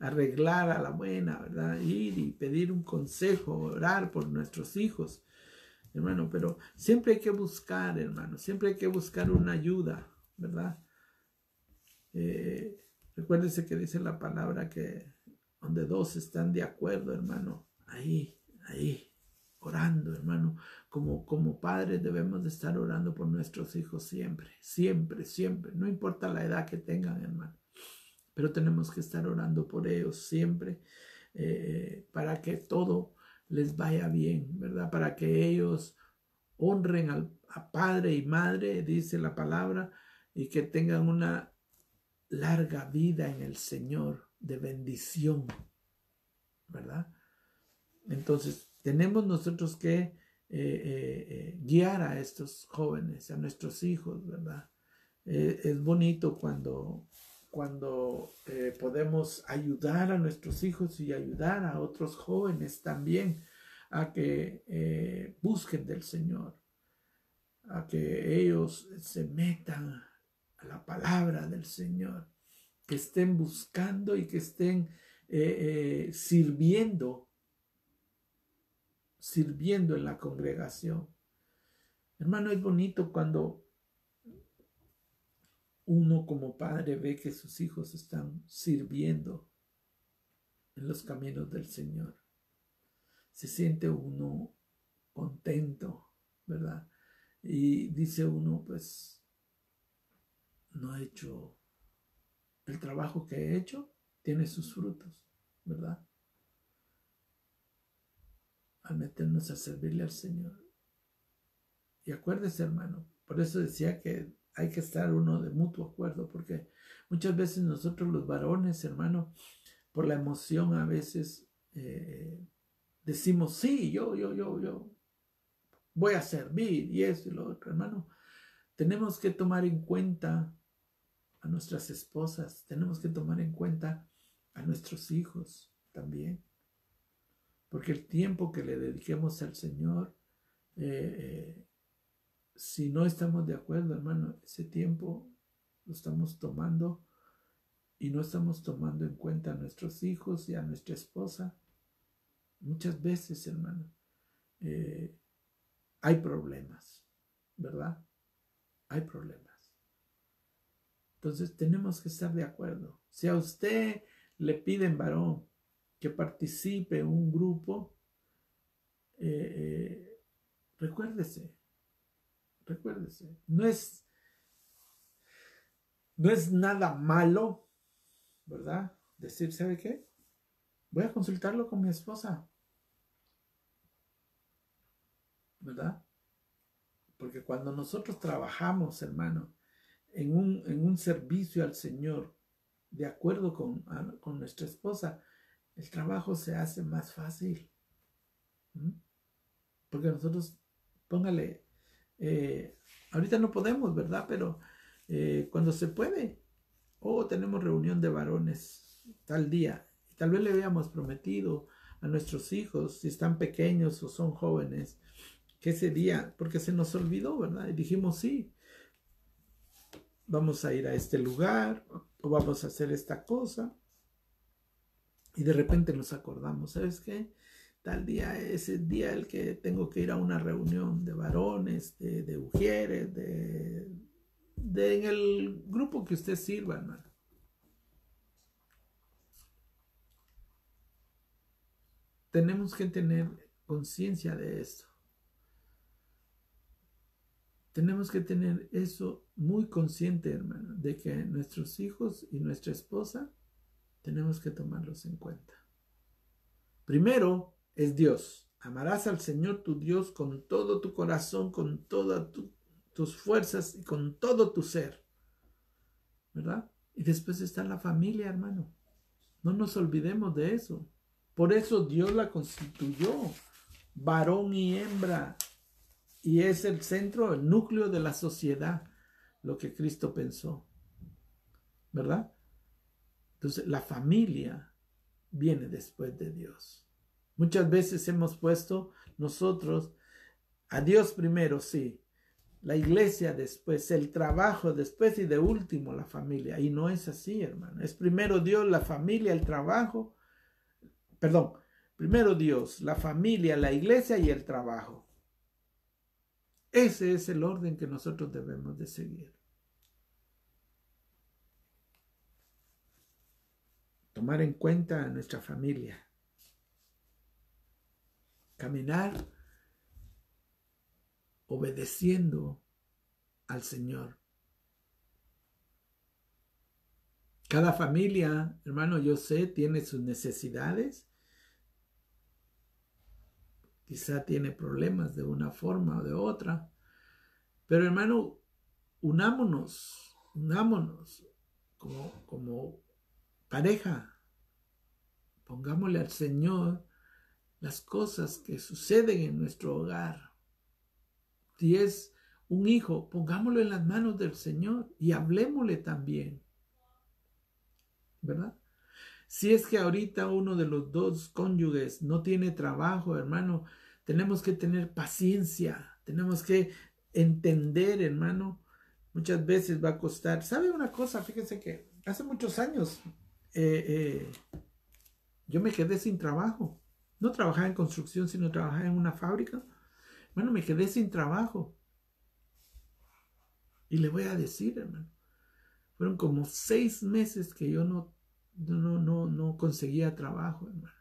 arreglar a la buena, ¿verdad? Ir y pedir un consejo, orar por nuestros hijos hermano, pero siempre hay que buscar, hermano, siempre hay que buscar una ayuda, ¿verdad? Eh, recuérdese que dice la palabra que donde dos están de acuerdo, hermano, ahí, ahí, orando, hermano. Como, como padres debemos de estar orando por nuestros hijos siempre, siempre, siempre, no importa la edad que tengan, hermano. Pero tenemos que estar orando por ellos siempre eh, para que todo les vaya bien, ¿verdad? Para que ellos honren al, padre y madre, dice la palabra, y que tengan una larga vida en el Señor de bendición, ¿verdad? Entonces, tenemos nosotros que eh, eh, eh, guiar a estos jóvenes, a nuestros hijos, ¿verdad? es bonito cuando cuando eh, podemos ayudar a nuestros hijos y ayudar a otros jóvenes también a que eh, busquen del Señor, a que ellos se metan a la palabra del Señor, que estén buscando y que estén eh, sirviendo, sirviendo en la congregación. Hermano, es bonito cuando uno como padre ve que sus hijos están sirviendo en los caminos del Señor. Se siente uno contento, ¿verdad? Y dice uno, pues, no he hecho el trabajo que he hecho, tiene sus frutos, ¿verdad? Al meternos a servirle al Señor. Y acuérdese, hermano, por eso decía que hay que estar uno de mutuo acuerdo, porque muchas veces nosotros los varones, hermano, por la emoción a veces eh, decimos, sí, yo, yo, yo, yo voy a servir y eso y lo otro, hermano. Tenemos que tomar en cuenta a nuestras esposas, tenemos que tomar en cuenta a nuestros hijos también, porque el tiempo que le dediquemos al Señor, eh, eh si no estamos de acuerdo, hermano, ese tiempo lo estamos tomando y no estamos tomando en cuenta a nuestros hijos y a nuestra esposa. Muchas veces, hermano, eh, hay problemas, ¿verdad? Hay problemas. Entonces tenemos que estar de acuerdo. Si a usted le piden varón que participe un grupo, eh, eh, recuérdese, Recuérdese, no es, nada malo, ¿verdad? Decir, ¿sabe qué? Voy a consultarlo con mi esposa. ¿Verdad? Porque cuando nosotros trabajamos, hermano, en un, servicio al Señor, de acuerdo con, nuestra esposa, el trabajo se hace más fácil. ¿Mm? Porque nosotros, póngale, eh, ahorita no podemos, ¿verdad? Pero eh, cuando se puede, o oh, tenemos reunión de varones tal día, tal vez le habíamos prometido a nuestros hijos, si están pequeños o son jóvenes, que ese día, porque se nos olvidó, ¿verdad? Y dijimos, sí, vamos a ir a este lugar o vamos a hacer esta cosa. Y de repente nos acordamos, ¿sabes qué? tal día es el día el que tengo que ir a una reunión de varones, de, mujeres, de, de en el grupo que usted sirva, hermano. Tenemos que tener conciencia de esto. Tenemos que tener eso muy consciente, hermano, de que nuestros hijos y nuestra esposa tenemos que tomarlos en cuenta. Primero, es Dios. Amarás al Señor tu Dios con todo tu corazón, con todas tus fuerzas y con todo tu ser. ¿Verdad? Y después está la familia, hermano. No nos olvidemos de eso. Por eso Dios la constituyó, varón y hembra. Y es el centro, el núcleo de la sociedad, lo que Cristo pensó. ¿Verdad? Entonces, la familia viene después de Dios. Muchas veces hemos puesto nosotros a Dios primero, sí, la iglesia después, el trabajo después y de último la familia. Y no es así, hermano. Es primero Dios, la familia, el trabajo. Perdón, primero Dios, la familia, la iglesia y el trabajo. Ese es el orden que nosotros debemos de seguir. Tomar en cuenta a nuestra familia Caminar obedeciendo al Señor. Cada familia, hermano, yo sé, tiene sus necesidades. Quizá tiene problemas de una forma o de otra. Pero hermano, unámonos, unámonos como, como pareja. Pongámosle al Señor las cosas que suceden en nuestro hogar. Si es un hijo, pongámoslo en las manos del Señor y hablemosle también. ¿Verdad? Si es que ahorita uno de los dos cónyuges no tiene trabajo, hermano, tenemos que tener paciencia, tenemos que entender, hermano. Muchas veces va a costar. ¿Sabe una cosa? Fíjense que hace muchos años eh, eh, yo me quedé sin trabajo. No trabajaba en construcción, sino trabajaba en una fábrica. Bueno, me quedé sin trabajo. Y le voy a decir, hermano, fueron como seis meses que yo no, no, no, conseguía trabajo, hermano.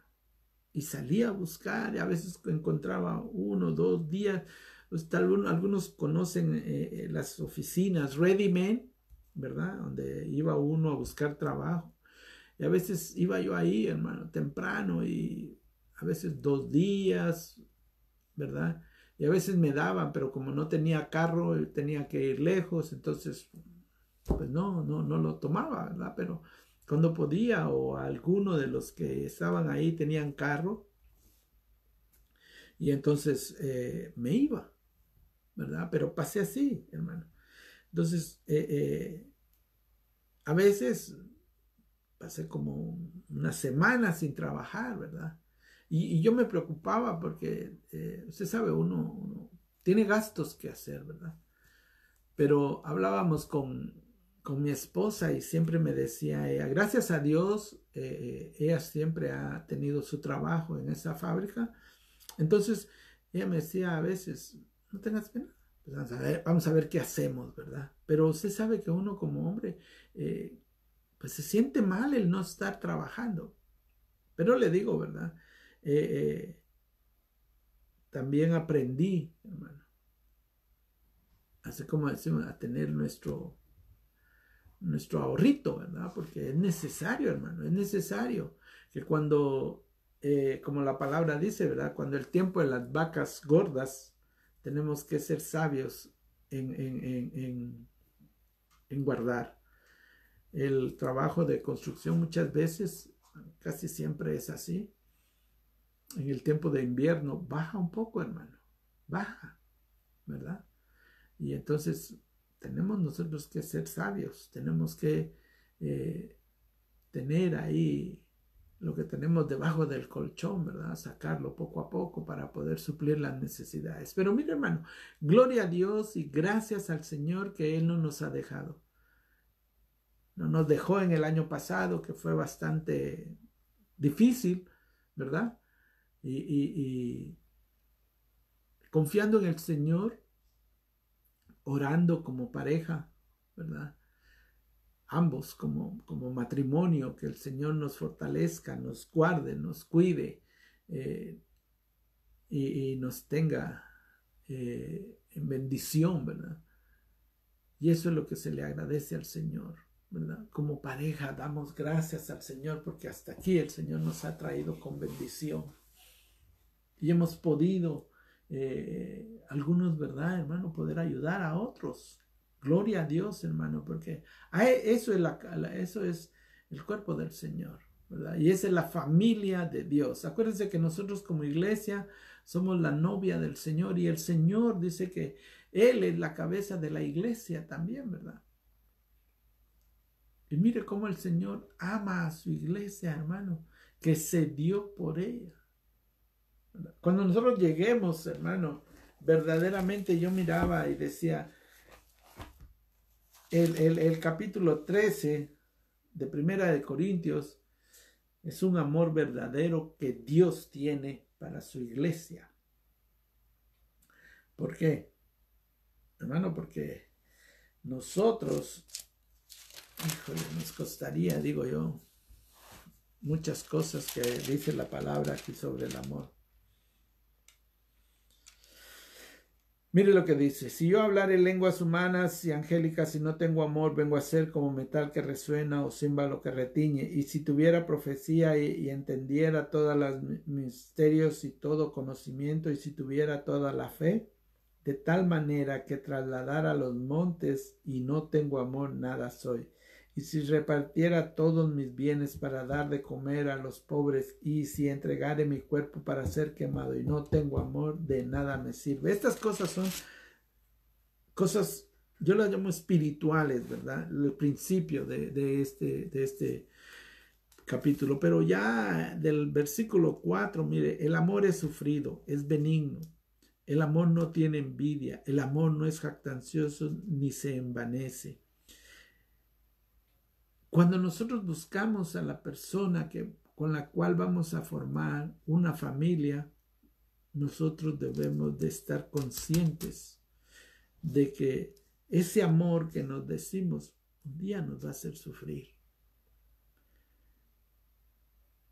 Y salía a buscar, y a veces encontraba uno, dos días. hasta pues, algunos conocen eh, eh, las oficinas Ready Men ¿verdad? Donde iba uno a buscar trabajo. Y a veces iba yo ahí, hermano, temprano y a veces dos días, ¿verdad? Y a veces me daban, pero como no tenía carro, tenía que ir lejos, entonces, pues no, no, no lo tomaba, ¿verdad? Pero cuando podía o alguno de los que estaban ahí tenían carro, y entonces eh, me iba, ¿verdad? Pero pasé así, hermano. Entonces, eh, eh, a veces pasé como una semana sin trabajar, ¿verdad? Y, yo me preocupaba porque, eh, usted sabe, uno, tiene gastos que hacer, ¿verdad? Pero hablábamos con, con mi esposa y siempre me decía ella, gracias a Dios, eh, eh, ella siempre ha tenido su trabajo en esa fábrica. Entonces, ella me decía a veces, no tengas pena, pues vamos, a ver, qué hacemos, ¿verdad? Pero usted sabe que uno como hombre, pues se siente mal el no estar trabajando. Pero le digo, ¿verdad? Eh, eh, también aprendí, hermano, así como decimos, a tener nuestro, nuestro ahorrito, ¿verdad? Porque es necesario, hermano, es necesario que cuando, eh, como la palabra dice, ¿verdad? Cuando el tiempo de las vacas gordas, tenemos que ser sabios en, en guardar. El trabajo de construcción muchas veces, casi siempre es así, en el tiempo de invierno, baja un poco, hermano, baja, ¿verdad? Y entonces tenemos nosotros que ser sabios, tenemos que eh, tener ahí lo que tenemos debajo del colchón, ¿verdad? Sacarlo poco a poco para poder suplir las necesidades. Pero mira hermano, gloria a Dios y gracias al Señor que Él no nos ha dejado. No nos dejó en el año pasado, que fue bastante difícil, ¿verdad? y, confiando en el Señor, orando como pareja, ¿verdad? Ambos como, como matrimonio, que el Señor nos fortalezca, nos guarde, nos cuide eh, y, nos tenga eh, en bendición, ¿verdad? Y eso es lo que se le agradece al Señor, ¿verdad? Como pareja damos gracias al Señor porque hasta aquí el Señor nos ha traído con bendición. Y hemos podido, eh, algunos, ¿verdad, hermano? Poder ayudar a otros. Gloria a Dios, hermano, porque e, eso es, la, eso es el cuerpo del Señor, ¿verdad? Y esa es la familia de Dios. Acuérdense que nosotros como iglesia somos la novia del Señor y el Señor dice que Él es la cabeza de la iglesia también, ¿verdad? Y mire cómo el Señor ama a su iglesia, hermano, que se dio por ella. Cuando nosotros lleguemos, hermano, verdaderamente yo miraba y decía, el, capítulo 13 de Primera de Corintios es un amor verdadero que Dios tiene para su iglesia. ¿Por qué? Hermano, porque nosotros, híjole, nos costaría, digo yo, muchas cosas que dice la palabra aquí sobre el amor. Mire lo que dice, si yo en lenguas humanas y angélicas y no tengo amor, vengo a ser como metal que resuena o címbalo que retiñe, y si tuviera profecía y, entendiera todos los misterios y todo conocimiento, y si tuviera toda la fe, de tal manera que trasladara los montes y no tengo amor, nada soy y si repartiera todos mis bienes para dar de comer a los pobres, y si entregare mi cuerpo para ser quemado y no tengo amor, de nada me sirve. Estas cosas son cosas, yo las llamo espirituales, ¿verdad? El principio de, este, de este capítulo. Pero ya del versículo 4, mire, el amor es sufrido, es benigno. El amor no tiene envidia, el amor no es jactancioso ni se envanece cuando nosotros buscamos a la persona que, con la cual vamos a formar una familia, nosotros debemos de estar conscientes de que ese amor que nos decimos un día nos va a hacer sufrir.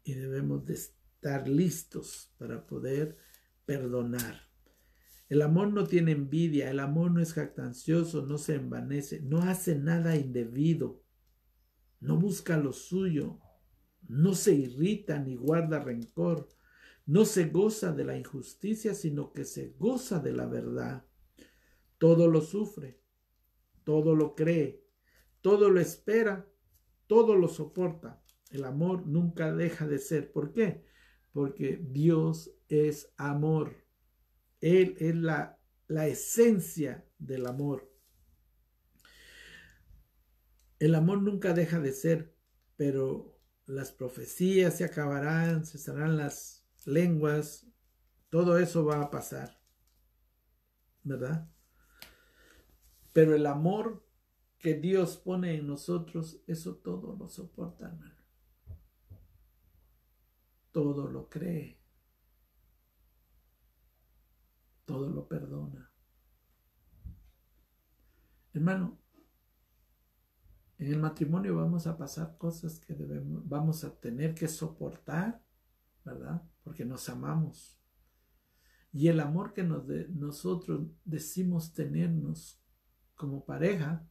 Y debemos de estar listos para poder perdonar. El amor no tiene envidia, el amor no es jactancioso, no se envanece, no hace nada indebido, no busca lo suyo, no se irrita ni guarda rencor, no se goza de la injusticia, sino que se goza de la verdad. Todo lo sufre, todo lo cree, todo lo espera, todo lo soporta. El amor nunca deja de ser. ¿Por qué? Porque Dios es amor. Él es la, la esencia del amor. El amor nunca deja de ser, pero las profecías se acabarán, Se cerrarán las lenguas, todo eso va a pasar, ¿verdad? Pero el amor que Dios pone en nosotros, eso todo lo soporta, hermano. Todo lo cree. Todo lo perdona. Hermano, en el matrimonio vamos a pasar cosas que debemos, vamos a tener que soportar, ¿verdad? Porque nos amamos. Y el amor que nosotros decimos tenernos como pareja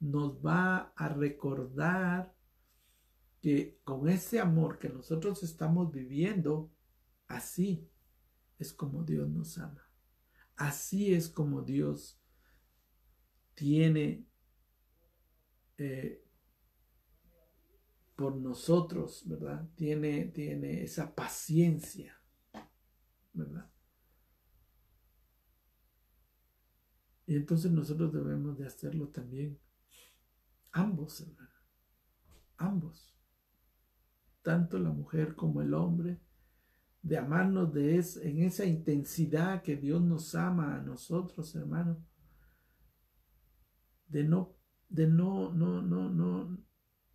nos va a recordar que con ese amor que nosotros estamos viviendo, así es como Dios nos ama. Así es como Dios tiene eh, por nosotros, ¿verdad? Tiene, tiene esa paciencia, ¿verdad? Y entonces nosotros debemos de hacerlo también, ambos, hermano, ambos, tanto la mujer como el hombre, de amarnos de en esa intensidad que Dios nos ama a nosotros, hermano, de no de no, no, no, no,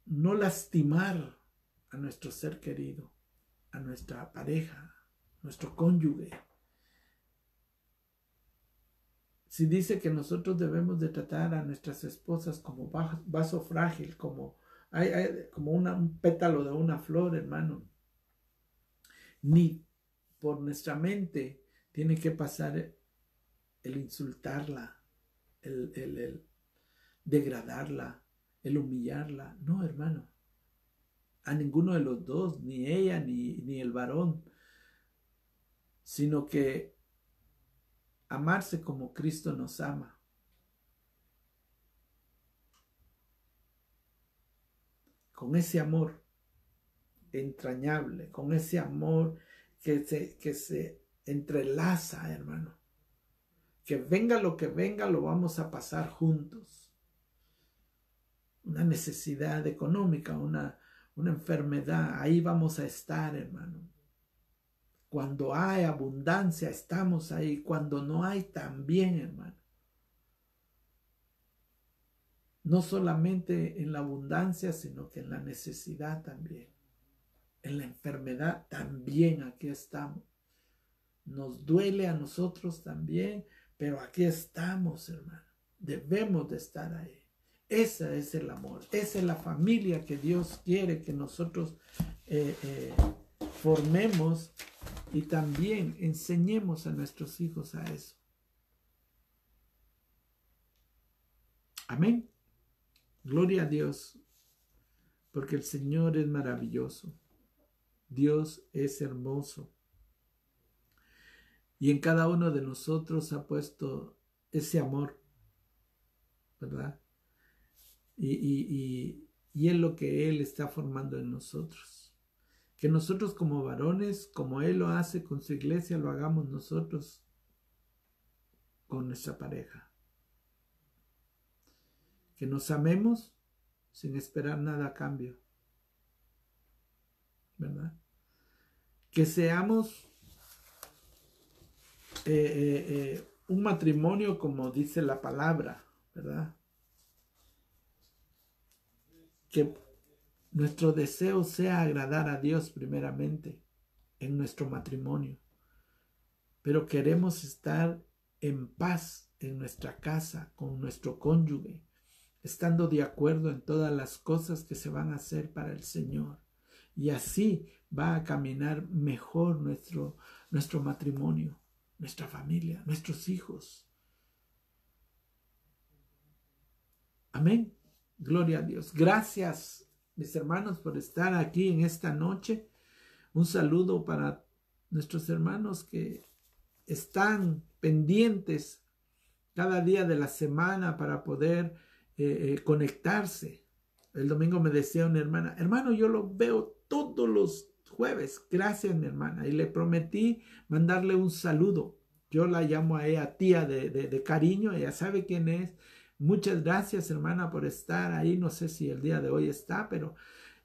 no lastimar a nuestro ser querido, a nuestra pareja, nuestro cónyuge. Si dice que nosotros debemos de tratar a nuestras esposas como vaso frágil, como, como un pétalo de una flor, hermano, ni por nuestra mente tiene que pasar el insultarla, el, el degradarla, el humillarla. No, hermano. A ninguno de los dos, ni ella ni, el varón, sino que amarse como Cristo nos ama. Con ese amor entrañable, con ese amor que se, que se entrelaza, hermano. Que venga lo que venga, lo vamos a pasar juntos una necesidad económica, una, una enfermedad, ahí vamos a estar, hermano. Cuando hay abundancia, estamos ahí. Cuando no hay, también, hermano. No solamente en la abundancia, sino que en la necesidad también. En la enfermedad también aquí estamos. Nos duele a nosotros también, pero aquí estamos, hermano. Debemos de estar ahí esa es el amor, esa es la familia que Dios quiere que nosotros eh, eh, formemos y también enseñemos a nuestros hijos a eso. Amén. Gloria a Dios, porque el Señor es maravilloso. Dios es hermoso. Y en cada uno de nosotros ha puesto ese amor, ¿verdad? y, es lo que Él está formando en nosotros. Que nosotros como varones, como Él lo hace con su iglesia, lo hagamos nosotros con nuestra pareja. Que nos amemos sin esperar nada a cambio. ¿Verdad? Que seamos eh, eh, eh, un matrimonio como dice la palabra, ¿verdad? que nuestro deseo sea agradar a Dios primeramente en nuestro matrimonio, pero queremos estar en paz en nuestra casa con nuestro cónyuge, estando de acuerdo en todas las cosas que se van a hacer para el Señor. Y así va a caminar mejor nuestro, nuestro matrimonio, nuestra familia, nuestros hijos. Amén. Gloria a Dios. Gracias, mis hermanos, por estar aquí en esta noche. Un saludo para nuestros hermanos que están pendientes cada día de la semana para poder eh, eh, conectarse. El domingo me decía una hermana, hermano, yo lo veo todos los jueves. Gracias, mi hermana. Y le prometí mandarle un saludo. Yo la llamo a ella tía de, de, de cariño, ella sabe quién es Muchas gracias, hermana, por estar ahí. No sé si el día de hoy está, pero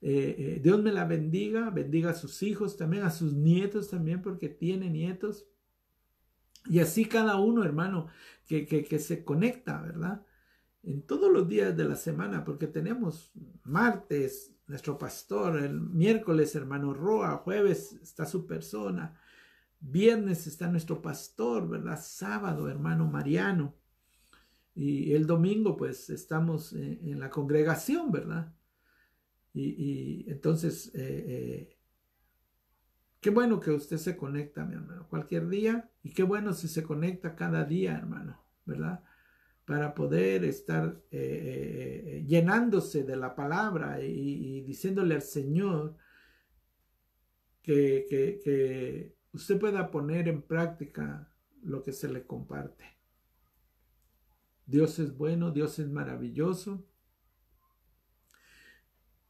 eh, eh, Dios me la bendiga, bendiga a sus hijos también, a sus nietos también, porque tiene nietos. Y así cada uno, hermano, que, que, que se conecta, ¿verdad? En todos los días de la semana, porque tenemos martes, nuestro pastor, el miércoles, hermano Roa, jueves está su persona, viernes está nuestro pastor, ¿verdad? Sábado, hermano Mariano. Y el domingo pues estamos en, la congregación, ¿verdad? Y, entonces, eh, eh, qué bueno que usted se conecta, mi hermano, cualquier día. Y qué bueno si se conecta cada día, hermano, ¿verdad? Para poder estar eh, llenándose de la palabra y, diciéndole al Señor que usted pueda poner en práctica lo que se le comparte. Dios es bueno, Dios es maravilloso.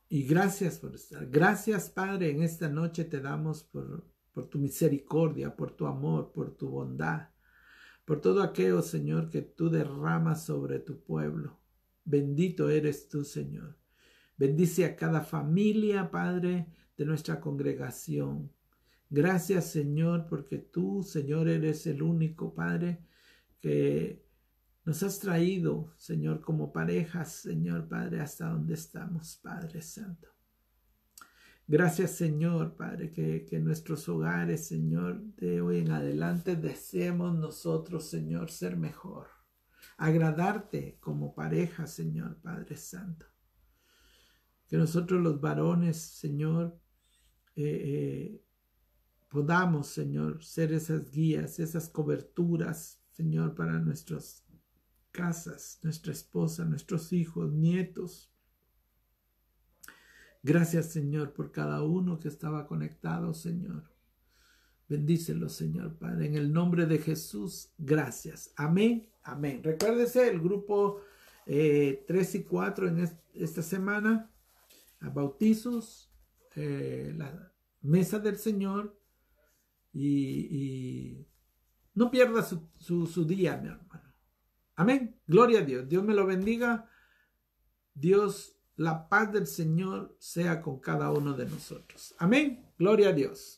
Y gracias por estar. Gracias, Padre, en esta noche te damos por, por tu misericordia, por tu amor, por tu bondad, por todo aquello, Señor, que tú derramas sobre tu pueblo. Bendito eres tú, Señor. Bendice a cada familia, Padre, de nuestra congregación. Gracias, Señor, porque tú, Señor, eres el único, Padre, que nos has traído, Señor, como parejas, Señor Padre, hasta donde estamos, Padre Santo. Gracias, Señor, Padre, que, nuestros hogares, Señor, de hoy en adelante deseemos nosotros, Señor, ser mejor. Agradarte como pareja, Señor, Padre Santo. Que nosotros los varones, Señor, eh, eh, podamos, Señor, ser esas guías, esas coberturas, Señor, para nuestros casas, nuestra esposa, nuestros hijos, nietos. Gracias, Señor, por cada uno que estaba conectado, Señor. Bendícelo, Señor Padre. En el nombre de Jesús, gracias. Amén, amén. Recuérdese el grupo eh, tres 3 y 4 en esta semana. A bautizos, eh, la mesa del Señor. Y, no pierda su, su día, mi hermano. Amén. Gloria a Dios. Dios me lo bendiga. Dios, la paz del Señor sea con cada uno de nosotros. Amén. Gloria a Dios.